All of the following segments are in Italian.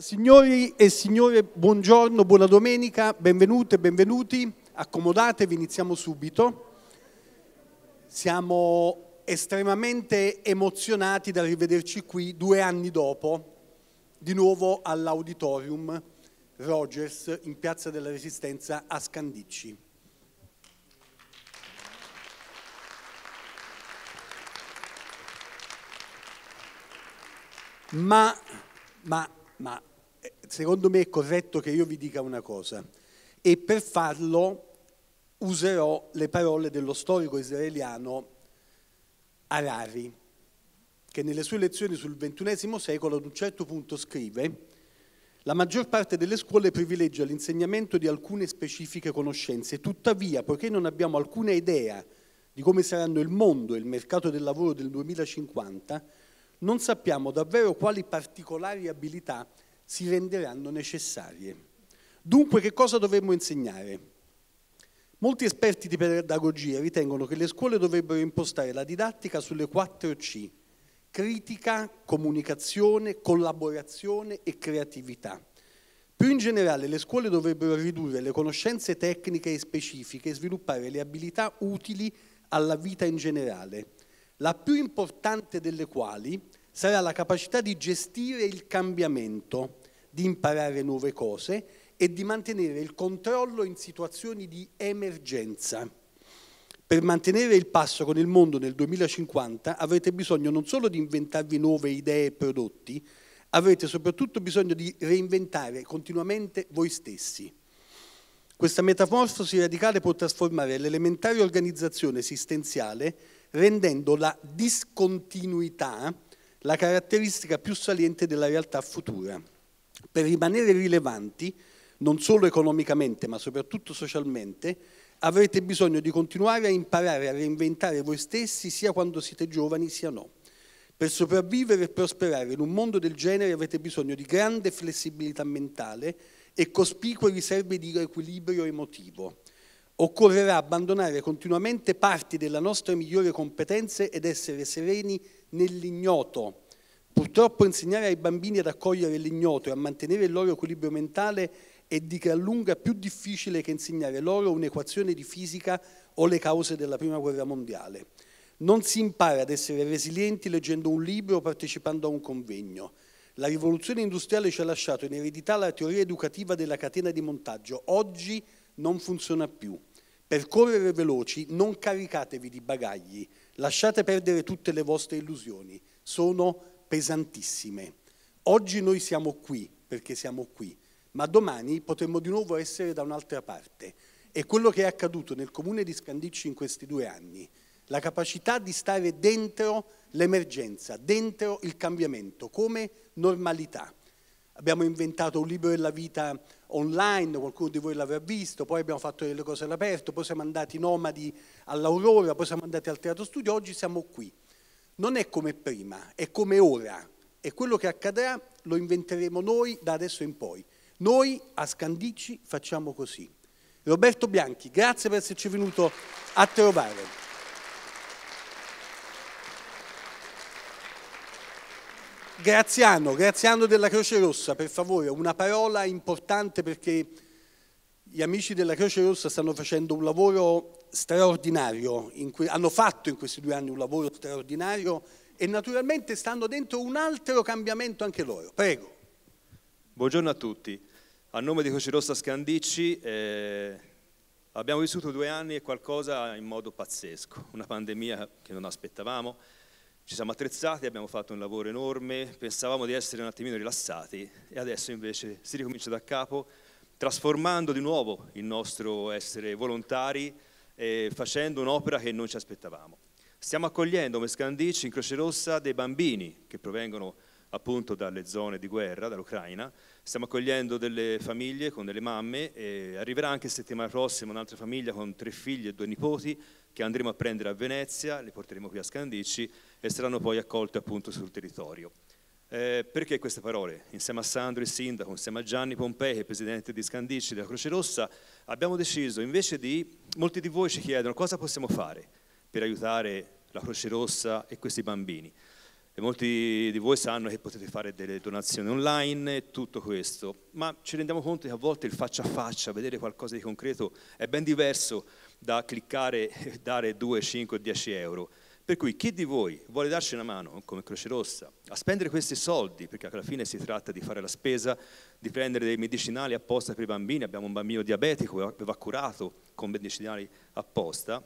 Signori e signore, buongiorno, buona domenica, benvenute, benvenuti, accomodatevi, iniziamo subito. Siamo estremamente emozionati dal rivederci qui due anni dopo, di nuovo all'auditorium Rogers in Piazza della Resistenza a Scandicci. Ma, ma ma eh, secondo me è corretto che io vi dica una cosa e per farlo userò le parole dello storico israeliano Harari, che nelle sue lezioni sul XXI secolo ad un certo punto scrive la maggior parte delle scuole privilegia l'insegnamento di alcune specifiche conoscenze, tuttavia, poiché non abbiamo alcuna idea di come saranno il mondo e il mercato del lavoro del 2050, non sappiamo davvero quali particolari abilità si renderanno necessarie. Dunque che cosa dovremmo insegnare? Molti esperti di pedagogia ritengono che le scuole dovrebbero impostare la didattica sulle 4 C, critica, comunicazione, collaborazione e creatività. Più in generale le scuole dovrebbero ridurre le conoscenze tecniche e specifiche e sviluppare le abilità utili alla vita in generale, la più importante delle quali sarà la capacità di gestire il cambiamento, di imparare nuove cose e di mantenere il controllo in situazioni di emergenza. Per mantenere il passo con il mondo nel 2050 avrete bisogno non solo di inventarvi nuove idee e prodotti, avrete soprattutto bisogno di reinventare continuamente voi stessi. Questa metamorfosi radicale può trasformare l'elementare organizzazione esistenziale rendendo la discontinuità la caratteristica più saliente della realtà futura. Per rimanere rilevanti, non solo economicamente ma soprattutto socialmente, avrete bisogno di continuare a imparare a reinventare voi stessi sia quando siete giovani sia no. Per sopravvivere e prosperare in un mondo del genere avete bisogno di grande flessibilità mentale e cospicue riserve di equilibrio emotivo. Occorrerà abbandonare continuamente parti della nostra migliore competenze ed essere sereni nell'ignoto. Purtroppo insegnare ai bambini ad accogliere l'ignoto e a mantenere il loro equilibrio mentale è di gran lunga più difficile che insegnare loro un'equazione di fisica o le cause della Prima Guerra Mondiale. Non si impara ad essere resilienti leggendo un libro o partecipando a un convegno. La rivoluzione industriale ci ha lasciato in eredità la teoria educativa della catena di montaggio. Oggi non funziona più. Per correre veloci non caricatevi di bagagli, Lasciate perdere tutte le vostre illusioni, sono pesantissime. Oggi noi siamo qui perché siamo qui, ma domani potremmo di nuovo essere da un'altra parte. E quello che è accaduto nel comune di Scandicci in questi due anni, la capacità di stare dentro l'emergenza, dentro il cambiamento, come normalità. Abbiamo inventato un libro della vita online, qualcuno di voi l'aveva visto, poi abbiamo fatto delle cose all'aperto, poi siamo andati nomadi all'Aurora, poi siamo andati al Teatro Studio, oggi siamo qui. Non è come prima, è come ora e quello che accadrà lo inventeremo noi da adesso in poi. Noi a Scandicci facciamo così. Roberto Bianchi, grazie per esserci venuto a trovare. Graziano, Graziano della Croce Rossa, per favore, una parola importante perché gli amici della Croce Rossa stanno facendo un lavoro straordinario, que- hanno fatto in questi due anni un lavoro straordinario e naturalmente stanno dentro un altro cambiamento anche loro. Prego. Buongiorno a tutti. A nome di Croce Rossa Scandicci eh, abbiamo vissuto due anni e qualcosa in modo pazzesco, una pandemia che non aspettavamo ci siamo attrezzati, abbiamo fatto un lavoro enorme, pensavamo di essere un attimino rilassati e adesso invece si ricomincia da capo trasformando di nuovo il nostro essere volontari eh, facendo un'opera che non ci aspettavamo. Stiamo accogliendo come Scandici in Croce Rossa dei bambini che provengono appunto dalle zone di guerra, dall'Ucraina, stiamo accogliendo delle famiglie con delle mamme e arriverà anche settimana prossima un'altra famiglia con tre figli e due nipoti che andremo a prendere a Venezia, li porteremo qui a Scandici e saranno poi accolte appunto sul territorio. Eh, perché queste parole? Insieme a Sandro, il sindaco, insieme a Gianni Pompei, che è presidente di Scandici della Croce Rossa, abbiamo deciso invece di, molti di voi ci chiedono cosa possiamo fare per aiutare la Croce Rossa e questi bambini. E molti di voi sanno che potete fare delle donazioni online e tutto questo, ma ci rendiamo conto che a volte il faccia a faccia, vedere qualcosa di concreto, è ben diverso da cliccare e dare 2, 5 10 euro. Per cui chi di voi vuole darci una mano come Croce Rossa a spendere questi soldi, perché alla fine si tratta di fare la spesa, di prendere dei medicinali apposta per i bambini, abbiamo un bambino diabetico che va curato con medicinali apposta,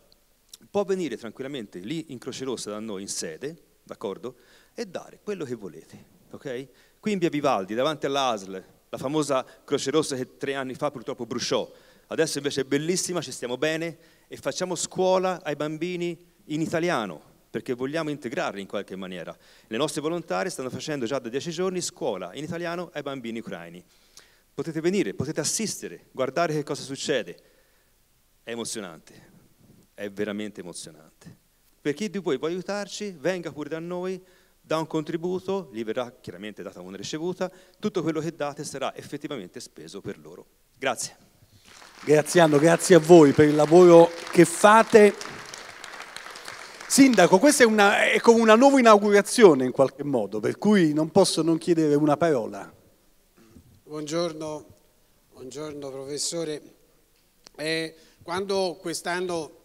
può venire tranquillamente lì in Croce Rossa da noi in sede, d'accordo? E dare quello che volete, ok? Qui in via Vivaldi, davanti all'ASL, la famosa Croce Rossa che tre anni fa purtroppo bruciò, adesso invece è bellissima, ci stiamo bene e facciamo scuola ai bambini in italiano, perché vogliamo integrarli in qualche maniera. Le nostre volontarie stanno facendo già da dieci giorni scuola in italiano ai bambini ucraini. Potete venire, potete assistere, guardare che cosa succede. È emozionante, è veramente emozionante. Per chi di voi vuole aiutarci, venga pure da noi, dà un contributo, gli verrà chiaramente data una ricevuta, tutto quello che date sarà effettivamente speso per loro. Grazie. Graziano, grazie a voi per il lavoro che fate. Sindaco, questa è, una, è come una nuova inaugurazione in qualche modo, per cui non posso non chiedere una parola. Buongiorno, buongiorno professore. Eh, quando quest'anno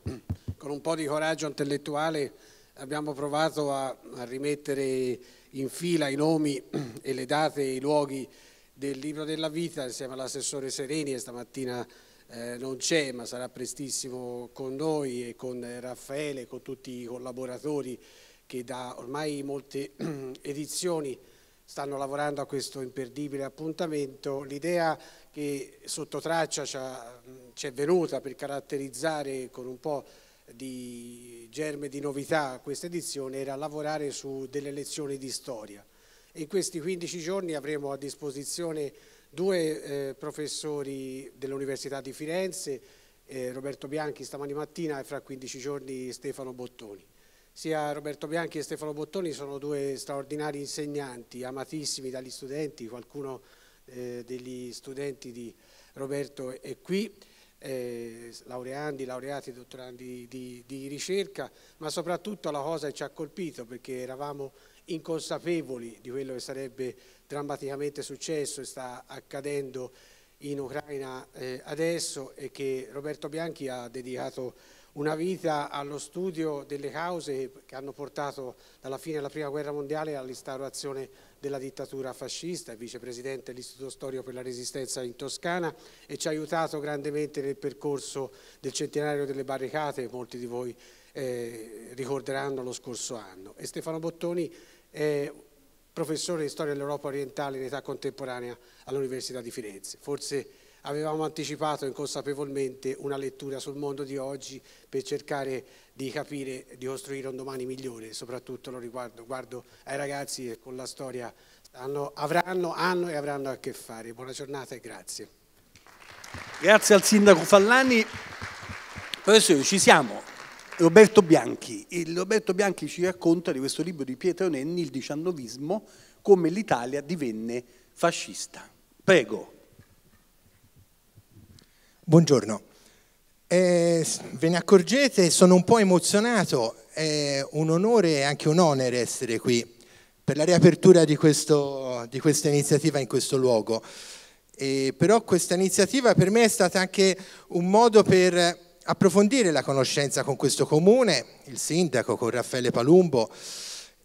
con un po' di coraggio intellettuale abbiamo provato a, a rimettere in fila i nomi e le date e i luoghi del libro della vita insieme all'assessore Sereni e stamattina eh, non c'è ma sarà prestissimo con noi e con Raffaele, e con tutti i collaboratori che da ormai molte edizioni stanno lavorando a questo imperdibile appuntamento. L'idea che sotto traccia ci è venuta per caratterizzare con un po' di germe di novità questa edizione era lavorare su delle lezioni di storia. In questi 15 giorni avremo a disposizione Due eh, professori dell'Università di Firenze, eh, Roberto Bianchi stamani mattina e fra 15 giorni Stefano Bottoni. Sia Roberto Bianchi che Stefano Bottoni sono due straordinari insegnanti, amatissimi dagli studenti, qualcuno eh, degli studenti di Roberto è qui, eh, laureandi, laureati, dottorandi di, di, ricerca, ma soprattutto la cosa che ci ha colpito perché eravamo inconsapevoli di quello che sarebbe drammaticamente successo e sta accadendo in Ucraina eh, adesso e che Roberto Bianchi ha dedicato una vita allo studio delle cause che hanno portato dalla fine della Prima Guerra Mondiale all'instaurazione della dittatura fascista, è vicepresidente dell'Istituto Storico per la Resistenza in Toscana e ci ha aiutato grandemente nel percorso del centenario delle barricate, molti di voi eh, ricorderanno lo scorso anno. E Stefano Bottoni è professore di storia dell'Europa orientale in età contemporanea all'Università di Firenze. Forse avevamo anticipato inconsapevolmente una lettura sul mondo di oggi per cercare di capire, di costruire un domani migliore, soprattutto lo riguardo guardo ai ragazzi che con la storia hanno, avranno, hanno e avranno a che fare. Buona giornata e grazie. Grazie al Sindaco Fallani. Professore, ci siamo. Roberto Bianchi. E Roberto Bianchi ci racconta di questo libro di Pietro Nenni, Il diciannovismo, come l'Italia divenne fascista. Prego. Buongiorno. Eh, ve ne accorgete, sono un po' emozionato, è un onore e anche un onere essere qui per la riapertura di, questo, di questa iniziativa in questo luogo. Eh, però questa iniziativa per me è stata anche un modo per approfondire la conoscenza con questo comune, il sindaco, con Raffaele Palumbo,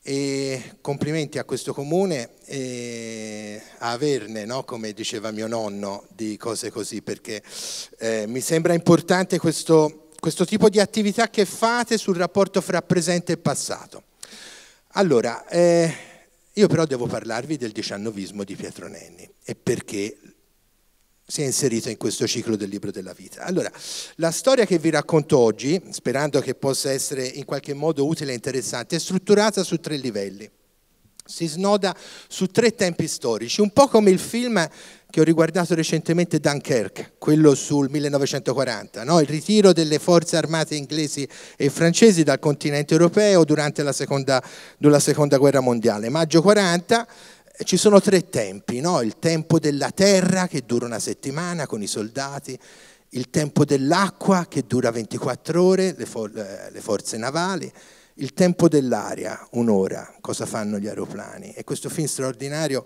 e complimenti a questo comune e a averne, no? come diceva mio nonno, di cose così, perché eh, mi sembra importante questo, questo, tipo di attività che fate sul rapporto fra presente e passato. Allora, eh, io però devo parlarvi del diciannovismo di Pietro Nenni e perché si è inserito in questo ciclo del libro della vita. Allora, la storia che vi racconto oggi, sperando che possa essere in qualche modo utile e interessante, è strutturata su tre livelli. Si snoda su tre tempi storici, un po' come il film che ho riguardato recentemente Dunkirk, quello sul 1940, no? il ritiro delle forze armate inglesi e francesi dal continente europeo durante la seconda, durante seconda guerra mondiale, maggio 40 ci sono tre tempi, no? il tempo della terra che dura una settimana con i soldati, il tempo dell'acqua che dura 24 ore, le, for eh, le forze navali, il tempo dell'aria, un'ora, cosa fanno gli aeroplani. E questo film straordinario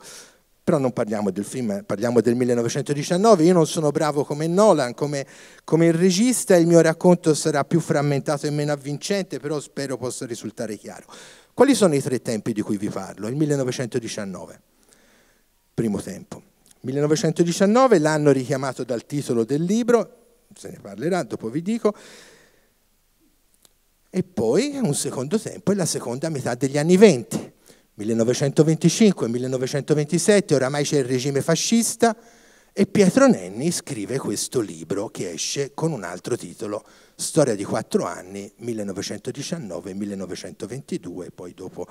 però non parliamo del film, eh, parliamo del 1919. Io non sono bravo come Nolan, come, come il regista, il mio racconto sarà più frammentato e meno avvincente, però spero possa risultare chiaro. Quali sono i tre tempi di cui vi parlo? Il 1919, primo tempo. 1919, l'anno richiamato dal titolo del libro, se ne parlerà, dopo vi dico. E poi un secondo tempo è la seconda metà degli anni venti. 1925-1927, oramai c'è il regime fascista, e Pietro Nenni scrive questo libro che esce con un altro titolo, Storia di quattro anni, 1919-1922, poi dopo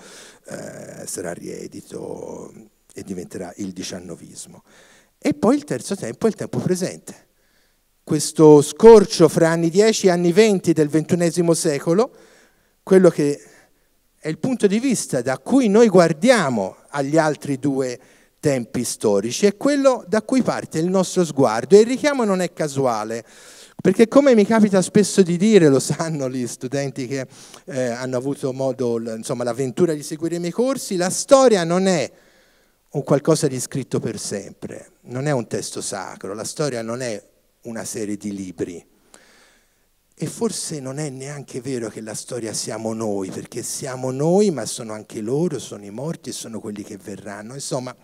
eh, sarà riedito e diventerà il diciannovismo. E poi il terzo tempo è il tempo presente. Questo scorcio fra anni 10 e anni 20 del XXI secolo, quello che è il punto di vista da cui noi guardiamo agli altri due tempi storici, è quello da cui parte il nostro sguardo e il richiamo non è casuale. Perché come mi capita spesso di dire, lo sanno gli studenti che eh, hanno avuto modo, insomma, l'avventura di seguire i miei corsi, la storia non è un qualcosa di scritto per sempre, non è un testo sacro, la storia non è una serie di libri, e forse non è neanche vero che la storia siamo noi, perché siamo noi, ma sono anche loro, sono i morti, e sono quelli che verranno. Insomma,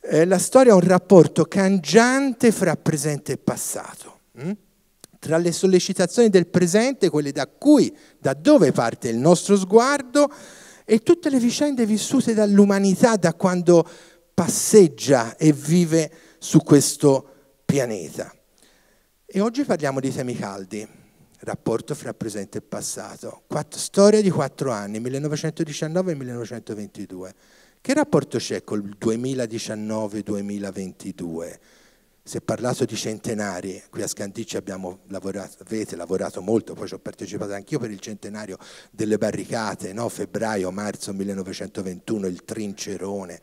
eh, la storia è un rapporto cangiante fra presente e passato. Hm? Tra le sollecitazioni del presente, quelle da cui, da dove parte il nostro sguardo, e tutte le vicende vissute dall'umanità da quando passeggia e vive su questo pianeta. E oggi parliamo di temi caldi rapporto fra presente e passato. Quattro, storia di quattro anni, 1919-1922. Che rapporto c'è col 2019-2022? Si è parlato di centenari, qui a Scandicci abbiamo lavorato, avete lavorato molto, poi ci ho partecipato anch'io per il centenario delle barricate, no? febbraio-marzo 1921, il Trincerone,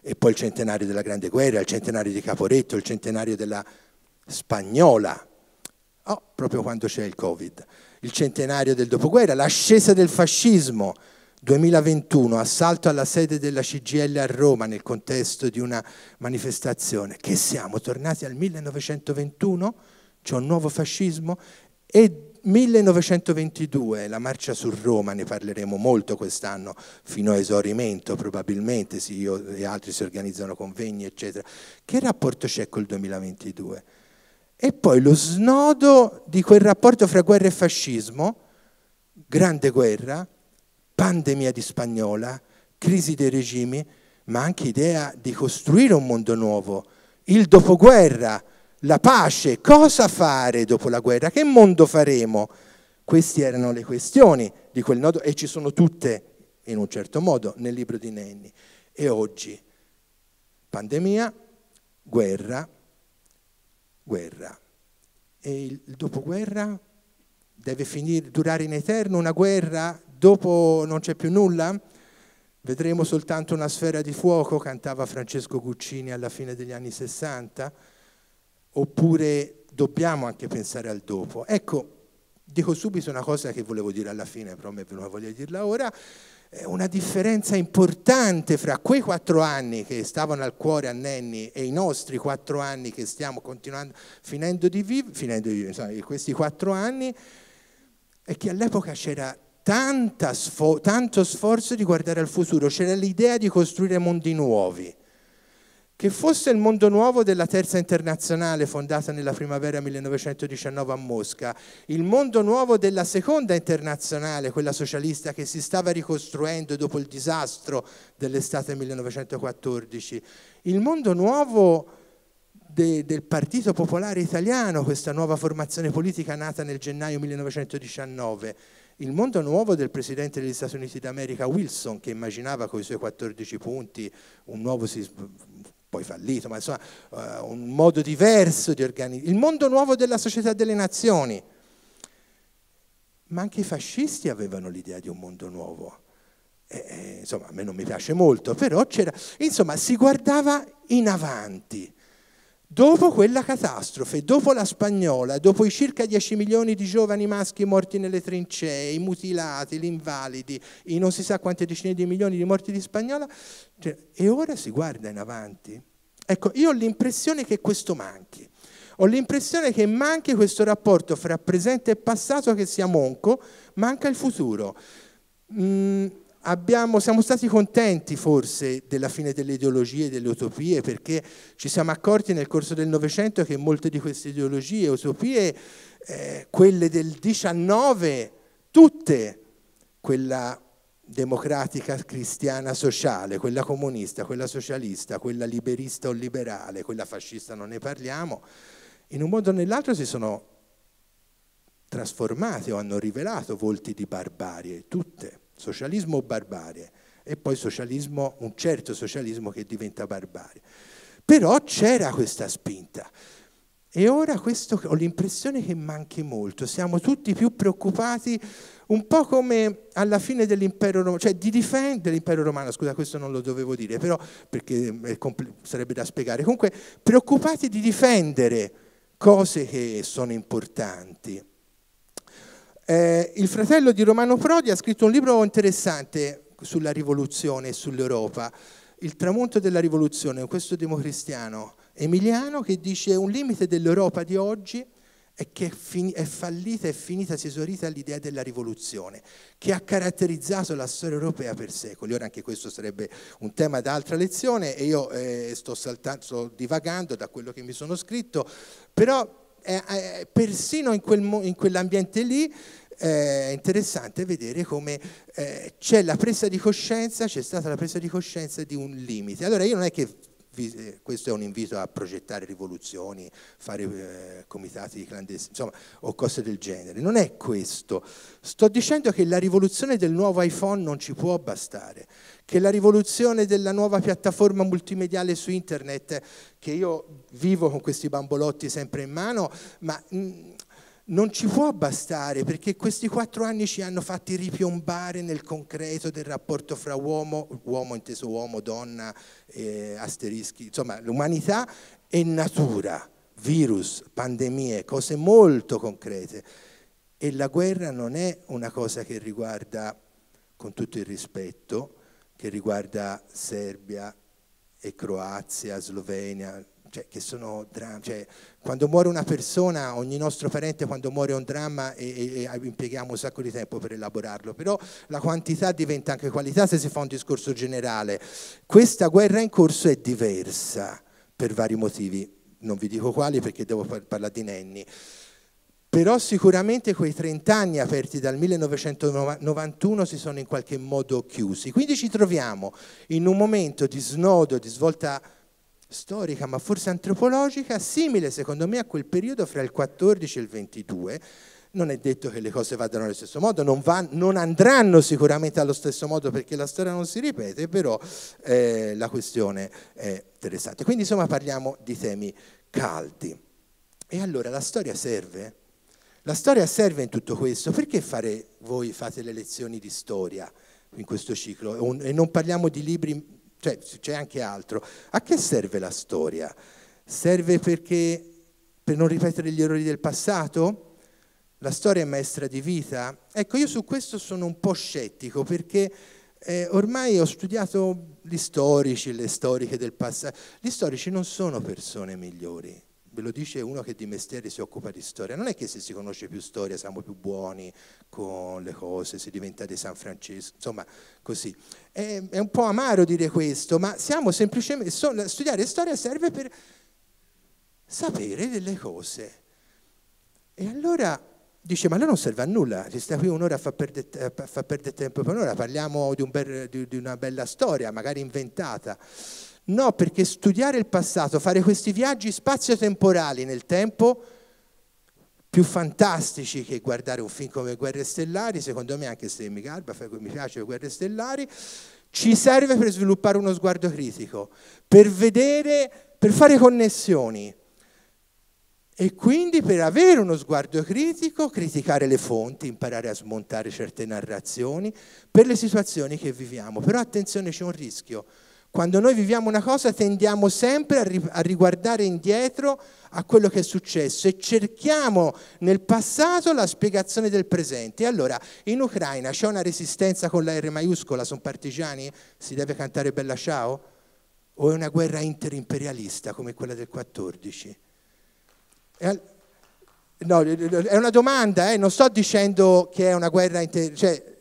e poi il centenario della Grande Guerra, il centenario di Caporetto, il centenario della Spagnola, Oh, proprio quando c'è il Covid, il centenario del dopoguerra, l'ascesa del fascismo, 2021, assalto alla sede della CGL a Roma nel contesto di una manifestazione. Che siamo tornati al 1921? C'è un nuovo fascismo? E 1922, la marcia su Roma, ne parleremo molto quest'anno, fino a esaurimento probabilmente, sì, io e altri si organizzano convegni, eccetera. Che rapporto c'è col 2022? E poi lo snodo di quel rapporto fra guerra e fascismo, grande guerra, pandemia di spagnola, crisi dei regimi, ma anche idea di costruire un mondo nuovo, il dopoguerra, la pace, cosa fare dopo la guerra, che mondo faremo? Queste erano le questioni di quel nodo e ci sono tutte, in un certo modo, nel libro di Nenni. E oggi, pandemia, guerra, guerra. E il dopoguerra deve finire, durare in eterno una guerra, dopo non c'è più nulla? Vedremo soltanto una sfera di fuoco, cantava Francesco Guccini alla fine degli anni Sessanta, oppure dobbiamo anche pensare al dopo. Ecco, dico subito una cosa che volevo dire alla fine, però mi è venuta voglia di dirla ora. Eh, una differenza importante fra quei quattro anni che stavano al cuore a Nenni e i nostri quattro anni che stiamo continuando, finendo di vivere, viv questi quattro anni, è che all'epoca c'era tanto sforzo di guardare al futuro, c'era l'idea di costruire mondi nuovi che fosse il mondo nuovo della terza internazionale fondata nella primavera 1919 a Mosca, il mondo nuovo della seconda internazionale, quella socialista che si stava ricostruendo dopo il disastro dell'estate 1914, il mondo nuovo de, del Partito Popolare Italiano, questa nuova formazione politica nata nel gennaio 1919, il mondo nuovo del presidente degli Stati Uniti d'America Wilson che immaginava con i suoi 14 punti un nuovo poi fallito, ma insomma uh, un modo diverso di organizzare, il mondo nuovo della società delle nazioni. Ma anche i fascisti avevano l'idea di un mondo nuovo. E, insomma, a me non mi piace molto, però c'era, insomma, si guardava in avanti Dopo quella catastrofe, dopo la spagnola, dopo i circa 10 milioni di giovani maschi morti nelle trincee, i mutilati, gli invalidi, i non si sa quante decine di milioni di morti di spagnola, cioè, e ora si guarda in avanti. Ecco, io ho l'impressione che questo manchi. Ho l'impressione che manchi questo rapporto fra presente e passato che sia monco, manca il futuro. Mm, Abbiamo, siamo stati contenti forse della fine delle ideologie e delle utopie perché ci siamo accorti nel corso del Novecento che molte di queste ideologie e utopie, eh, quelle del 19, tutte, quella democratica cristiana sociale, quella comunista, quella socialista, quella liberista o liberale, quella fascista non ne parliamo, in un modo o nell'altro si sono trasformate o hanno rivelato volti di barbarie, tutte socialismo o barbarie, e poi socialismo, un certo socialismo che diventa barbarie. Però c'era questa spinta. E ora questo, ho l'impressione che manchi molto, siamo tutti più preoccupati, un po' come alla fine dell'impero romano, cioè di difendere l'impero romano, scusa questo non lo dovevo dire, però perché sarebbe da spiegare, comunque preoccupati di difendere cose che sono importanti. Eh, il fratello di Romano Prodi ha scritto un libro interessante sulla rivoluzione e sull'Europa, Il tramonto della rivoluzione, questo democristiano emiliano che dice un limite dell'Europa di oggi è che è fallita è finita, si esaurita l'idea della rivoluzione che ha caratterizzato la storia europea per secoli. Ora anche questo sarebbe un tema da altra lezione e io eh, sto, saltando, sto divagando da quello che mi sono scritto, però eh, persino in, quel, in quell'ambiente lì è eh, interessante vedere come eh, c'è la presa di coscienza, c'è stata la presa di coscienza di un limite. Allora io non è che eh, questo è un invito a progettare rivoluzioni, fare eh, comitati clandestini, insomma, o cose del genere. Non è questo. Sto dicendo che la rivoluzione del nuovo iPhone non ci può bastare, che la rivoluzione della nuova piattaforma multimediale su internet, che io vivo con questi bambolotti sempre in mano, ma mh, mm, non ci può bastare perché questi quattro anni ci hanno fatti ripiombare nel concreto del rapporto fra uomo, uomo inteso uomo, donna, eh, asterischi, insomma l'umanità e natura, virus, pandemie, cose molto concrete. E la guerra non è una cosa che riguarda, con tutto il rispetto, che riguarda Serbia e Croazia, Slovenia, cioè, che sono drammi. Cioè, quando muore una persona, ogni nostro parente quando muore è un dramma e, e, e, ah, impieghiamo un sacco di tempo per elaborarlo, però la quantità diventa anche qualità se si fa un discorso generale. Questa guerra in corso è diversa per vari motivi, non vi dico quali perché devo par parlare di Nenni. Però sicuramente quei 30 anni aperti dal 1991 si sono in qualche modo chiusi. Quindi ci troviamo in un momento di snodo, di svolta storica ma forse antropologica simile secondo me a quel periodo fra il 14 e il 22 non è detto che le cose vadano allo stesso modo, non, va, non, andranno sicuramente allo stesso modo perché la storia non si ripete, però eh, la questione è interessante. Quindi insomma parliamo di temi caldi. E allora la storia serve? La storia serve in tutto questo, perché fare, voi fate le lezioni di storia in questo ciclo e non parliamo di libri cioè c'è anche altro. A che serve la storia? Serve perché per non ripetere gli errori del passato? La storia è maestra di vita? Ecco, io su questo sono un po' scettico perché eh, ormai ho studiato gli storici, le storiche del passato. Gli storici non sono persone migliori ve lo dice uno che di mestiere si occupa di storia, non è che se si conosce più storia siamo più buoni con le cose, si diventa di San Francesco, insomma così. È, è un po' amaro dire questo, ma siamo semplicemente, so, studiare storia serve per sapere delle cose. E allora dice, ma allora non serve a nulla, si sta qui un'ora a far perdere perde tempo per un'ora, parliamo di, un bel, di, di una bella storia, magari inventata. No, perché studiare il passato, fare questi viaggi spazio-temporali nel tempo, più fantastici che guardare un film come Guerre Stellari, secondo me anche se mi garba, mi piace Guerre Stellari, ci serve per sviluppare uno sguardo critico, per vedere, per fare connessioni e quindi per avere uno sguardo critico, criticare le fonti, imparare a smontare certe narrazioni per le situazioni che viviamo. Però attenzione, c'è un rischio quando noi viviamo una cosa tendiamo sempre a, riguardare indietro a quello che è successo e cerchiamo nel passato la spiegazione del presente. allora, in Ucraina c'è una resistenza con la R maiuscola, sono partigiani? Si deve cantare Bella Ciao? O è una guerra interimperialista come quella del 14? no, è una domanda, eh? non sto dicendo che è una guerra inter- cioè,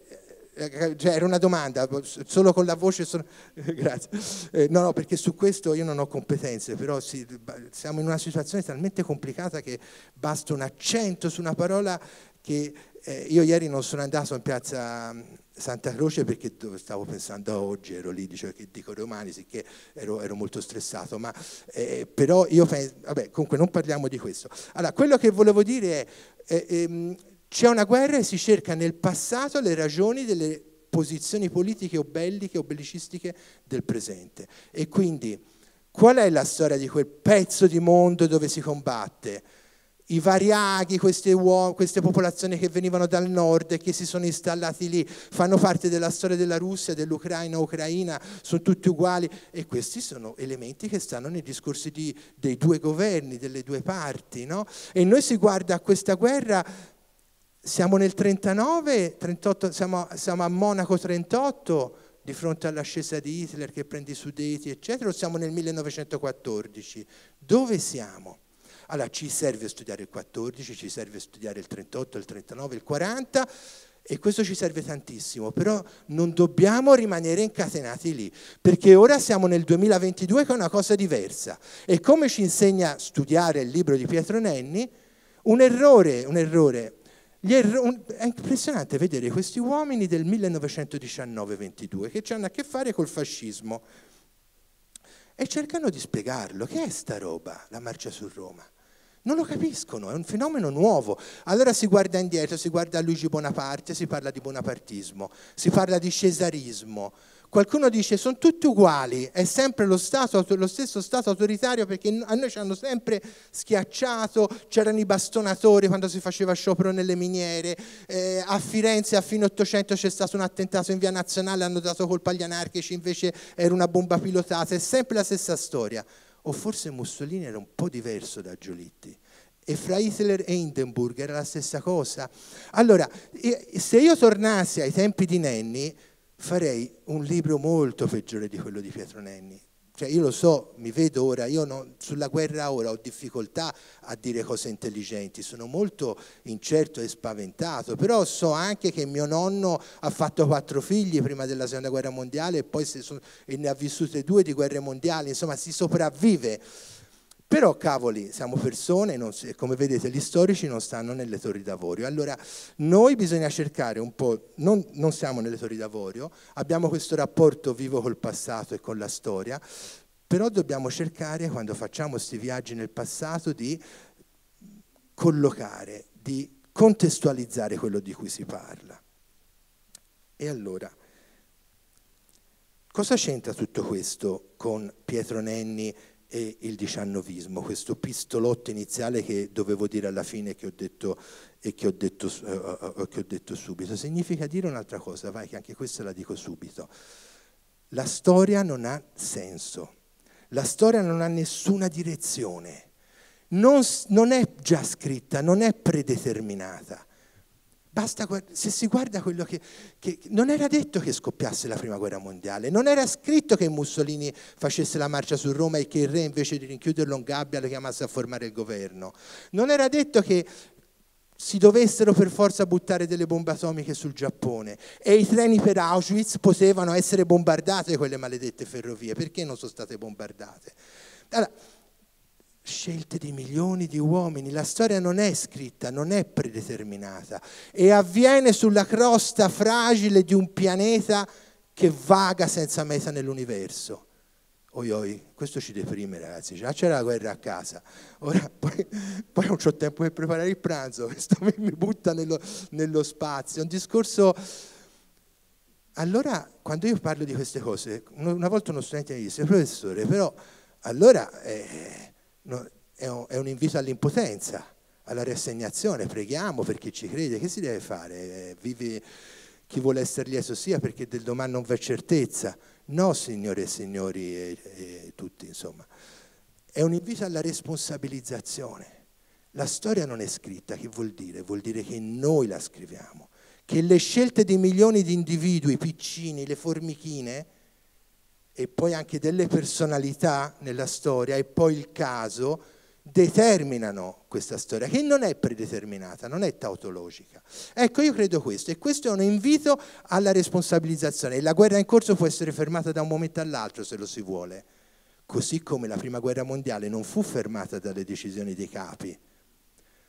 eh, eh, cioè, era una domanda, solo con la voce sono... Grazie. Eh, no, no, perché su questo io non ho competenze, però sì, siamo in una situazione talmente complicata che basta un accento su una parola che eh, io ieri non sono andato in piazza mm, Santa Croce perché stavo pensando a oggi, ero lì, dicevo che dico domani, sicché ero, ero molto stressato, ma eh, però io penso, vabbè, comunque non parliamo di questo. Allora, quello che volevo dire è, eh, ehm, c'è una guerra e si cerca nel passato le ragioni delle posizioni politiche o belliche o bellicistiche del presente. E quindi qual è la storia di quel pezzo di mondo dove si combatte? I variaghi, queste, queste popolazioni che venivano dal nord e che si sono installati lì, fanno parte della storia della Russia, dell'Ucraina, Ucraina, sono tutti uguali e questi sono elementi che stanno nei discorsi di, dei due governi, delle due parti. No? E noi si guarda a questa guerra siamo nel 39, 38, siamo, siamo a Monaco 38, di fronte all'ascesa di Hitler che prende i Sudeti, eccetera, o siamo nel 1914? Dove siamo? Allora ci serve studiare il 14, ci serve studiare il 38, il 39, il 40 e questo ci serve tantissimo, però non dobbiamo rimanere incatenati lì, perché ora siamo nel 2022 che è una cosa diversa e come ci insegna studiare il libro di Pietro Nenni, un errore, un errore è impressionante vedere questi uomini del 1919-22 che hanno a che fare col fascismo e cercano di spiegarlo. Che è sta roba, la marcia su Roma? Non lo capiscono, è un fenomeno nuovo. Allora si guarda indietro, si guarda Luigi Bonaparte, si parla di bonapartismo, si parla di cesarismo, Qualcuno dice sono tutti uguali, è sempre lo, stato, lo stesso Stato autoritario perché a noi ci hanno sempre schiacciato, c'erano i bastonatori quando si faceva sciopero nelle miniere, eh, a Firenze a fine 800 c'è stato un attentato in via nazionale, hanno dato colpa agli anarchici, invece era una bomba pilotata, è sempre la stessa storia. O forse Mussolini era un po' diverso da Giolitti. E fra Hitler e Hindenburg era la stessa cosa. Allora, se io tornassi ai tempi di Nenni, farei un libro molto peggiore di quello di Pietro Nenni. Cioè io lo so, mi vedo ora, io non, sulla guerra ora ho difficoltà a dire cose intelligenti, sono molto incerto e spaventato, però so anche che mio nonno ha fatto quattro figli prima della seconda guerra mondiale e poi sono, e ne ha vissute due di guerre mondiali, insomma si sopravvive però cavoli, siamo persone non, come vedete gli storici non stanno nelle torri d'avorio. Allora noi bisogna cercare un po', non, non siamo nelle torri d'avorio, abbiamo questo rapporto vivo col passato e con la storia, però dobbiamo cercare quando facciamo questi viaggi nel passato di collocare, di contestualizzare quello di cui si parla. E allora, cosa c'entra tutto questo con Pietro Nenni e il diciannovismo, questo pistolotto iniziale che dovevo dire alla fine che ho detto, e che ho detto, eh, eh, eh, che ho detto subito. Significa dire un'altra cosa, vai che anche questa la dico subito. La storia non ha senso, la storia non ha nessuna direzione, non, non è già scritta, non è predeterminata. Basta se si guarda quello che, che, Non era detto che scoppiasse la prima guerra mondiale, non era scritto che Mussolini facesse la marcia su Roma e che il re invece di rinchiuderlo in gabbia lo chiamasse a formare il governo. Non era detto che si dovessero per forza buttare delle bombe atomiche sul Giappone e i treni per Auschwitz potevano essere bombardate quelle maledette ferrovie, perché non sono state bombardate? Allora, scelte di milioni di uomini. La storia non è scritta, non è predeterminata e avviene sulla crosta fragile di un pianeta che vaga senza meta nell'universo. Oi, oi, questo ci deprime ragazzi, già c'era la guerra a casa, ora poi, poi non ho tempo per preparare il pranzo, questo mi, mi butta nello, nello spazio, è un discorso... Allora, quando io parlo di queste cose, una volta uno studente mi disse, professore, però allora... Eh, è un invito all'impotenza, alla rassegnazione, preghiamo per chi ci crede, che si deve fare? Vivi chi vuole essere lieto sia perché del domani non c'è certezza. No, signore e signori e, e tutti, insomma. È un invito alla responsabilizzazione. La storia non è scritta, che vuol dire? Vuol dire che noi la scriviamo, che le scelte di milioni di individui i piccini, le formichine, e poi anche delle personalità nella storia e poi il caso determinano questa storia, che non è predeterminata, non è tautologica. Ecco, io credo questo, e questo è un invito alla responsabilizzazione. La guerra in corso può essere fermata da un momento all'altro, se lo si vuole, così come la Prima Guerra Mondiale non fu fermata dalle decisioni dei capi,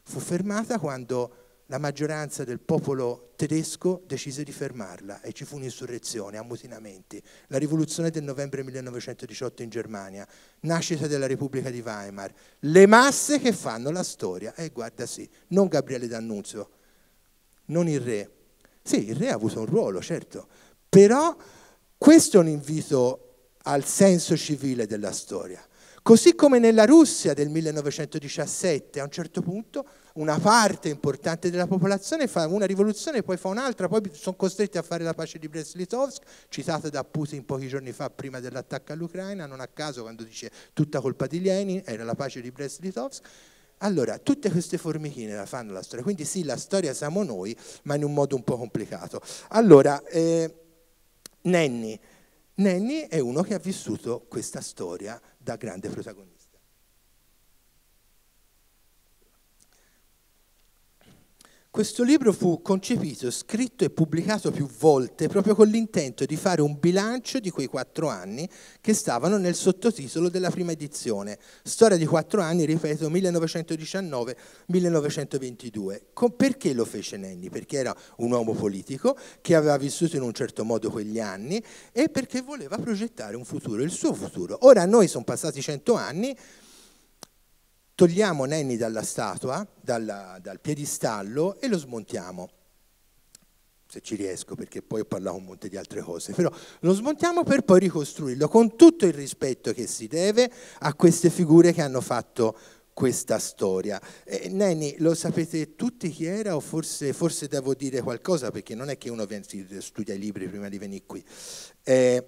fu fermata quando la maggioranza del popolo tedesco decise di fermarla e ci fu un'insurrezione, ammutinamenti. La rivoluzione del novembre 1918 in Germania, nascita della Repubblica di Weimar, le masse che fanno la storia. E eh, guarda sì, non Gabriele D'Annunzio, non il re. Sì, il re ha avuto un ruolo, certo, però questo è un invito al senso civile della storia. Così come nella Russia del 1917, a un certo punto una parte importante della popolazione fa una rivoluzione, poi fa un'altra, poi sono costretti a fare la pace di Brest-Litovsk, citata da Putin pochi giorni fa prima dell'attacco all'Ucraina, non a caso quando dice tutta colpa di Lenin, era la pace di Brest-Litovsk. Allora, tutte queste formichine la fanno la storia, quindi sì, la storia siamo noi, ma in un modo un po' complicato. Allora, eh, Nenni. Nenni è uno che ha vissuto questa storia da grande con Questo libro fu concepito, scritto e pubblicato più volte proprio con l'intento di fare un bilancio di quei quattro anni che stavano nel sottotitolo della prima edizione, Storia di quattro anni, ripeto, 1919-1922. Perché lo fece Nenni? Perché era un uomo politico che aveva vissuto in un certo modo quegli anni e perché voleva progettare un futuro, il suo futuro. Ora noi sono passati cento anni, Togliamo Nenni dalla statua, dalla, dal piedistallo e lo smontiamo se ci riesco perché poi ho parlato un monte di altre cose, però lo smontiamo per poi ricostruirlo con tutto il rispetto che si deve a queste figure che hanno fatto questa storia. E Nenni, lo sapete tutti chi era o forse, forse, devo dire qualcosa perché non è che uno studia i libri prima di venire qui. Eh,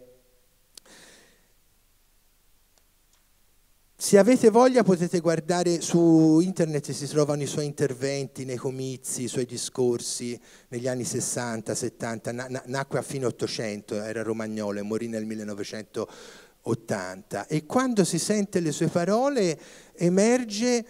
Se avete voglia potete guardare su internet, si trovano i suoi interventi nei comizi, i suoi discorsi negli anni 60, 70, na- na- nacque a fine 800, era romagnolo e morì nel 1980. E quando si sente le sue parole emerge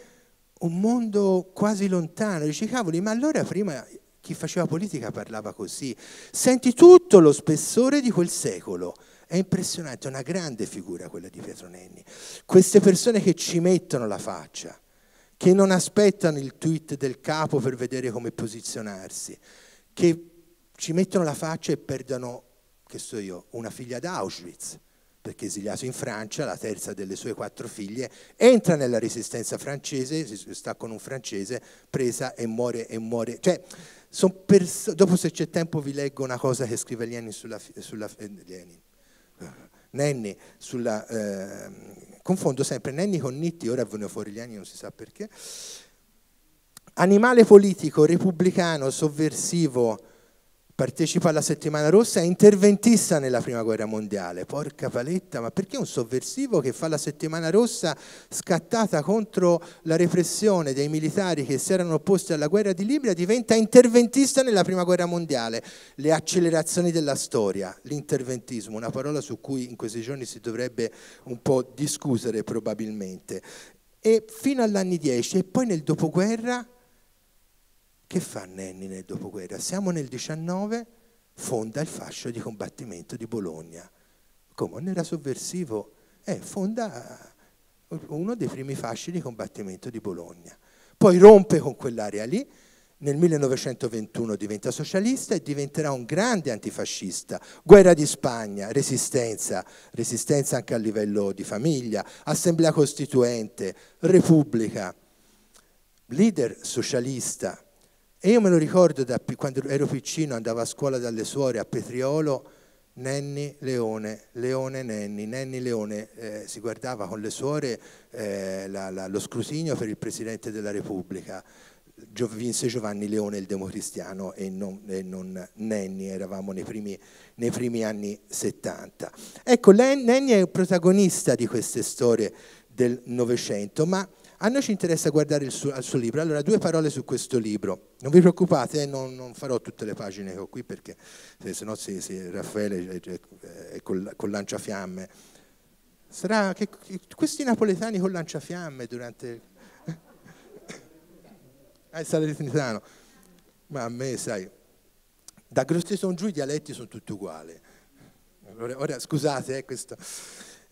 un mondo quasi lontano, dici cavoli, ma allora prima chi faceva politica parlava così. Senti tutto lo spessore di quel secolo. È impressionante, è una grande figura quella di Pietro Nenni. Queste persone che ci mettono la faccia, che non aspettano il tweet del capo per vedere come posizionarsi, che ci mettono la faccia e perdono, che so io, una figlia ad Auschwitz, perché esiliato in Francia, la terza delle sue quattro figlie, entra nella resistenza francese, si sta con un francese, presa e muore e muore. Cioè, dopo se c'è tempo vi leggo una cosa che scrive Lenin sulla, sulla, eh, Lenin, Nenni sulla... Eh, confondo sempre Nenni con Nitti, ora vengono fuori gli anni, non si sa perché. Animale politico, repubblicano, sovversivo, partecipa alla settimana rossa, è interventista nella prima guerra mondiale. Porca paletta, ma perché un sovversivo che fa la settimana rossa scattata contro la repressione dei militari che si erano opposti alla guerra di Libia diventa interventista nella prima guerra mondiale? Le accelerazioni della storia, l'interventismo, una parola su cui in questi giorni si dovrebbe un po' discutere probabilmente. E fino agli anni 10 e poi nel dopoguerra che fa Nenni nel dopoguerra? Siamo nel 19, fonda il fascio di combattimento di Bologna. Come? Non era sovversivo? Eh, fonda uno dei primi fasci di combattimento di Bologna. Poi rompe con quell'area lì, nel 1921 diventa socialista e diventerà un grande antifascista. Guerra di Spagna, resistenza, resistenza anche a livello di famiglia, assemblea costituente, repubblica, leader socialista e io me lo ricordo da, quando ero piccino, andavo a scuola dalle suore a Petriolo, Nenni Leone, Leone Nenni, Nenni Leone eh, si guardava con le suore eh, la, la, lo scrutinio per il Presidente della Repubblica, Gio, vinse Giovanni Leone il democristiano e non, e non Nenni, eravamo nei primi, nei primi, anni 70. Ecco, Nenni è il protagonista di queste storie del Novecento, ma a noi ci interessa guardare il suo, al suo libro. Allora, due parole su questo libro. Non vi preoccupate, eh, non, non, farò tutte le pagine che ho qui perché eh, se no se, se Raffaele è, eh, eh, è col, col lanciafiamme. Sarà che, questi napoletani col lanciafiamme durante... ah, è stato definitano. Ma a me, sai, da Grosseto in giù i dialetti sono tutti uguali. Allora, ora, scusate, eh, questo...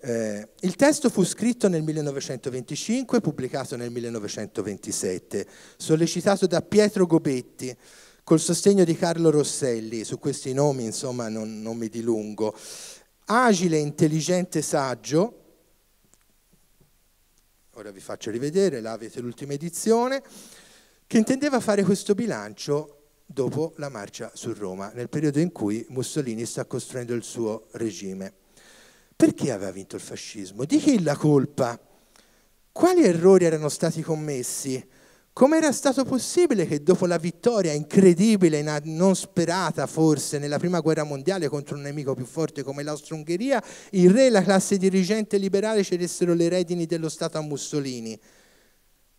Eh, il testo fu scritto nel 1925, pubblicato nel 1927, sollecitato da Pietro Gobetti, col sostegno di Carlo Rosselli, su questi nomi insomma non, non mi dilungo, agile, intelligente, saggio, ora vi faccio rivedere, là avete l'ultima edizione, che intendeva fare questo bilancio dopo la marcia su Roma, nel periodo in cui Mussolini sta costruendo il suo regime. Perché aveva vinto il fascismo? Di chi la colpa? Quali errori erano stati commessi? Come era stato possibile che dopo la vittoria incredibile, non sperata forse, nella prima guerra mondiale contro un nemico più forte come l'Austro-Ungheria, il re e la classe dirigente liberale cedessero le redini dello Stato a Mussolini?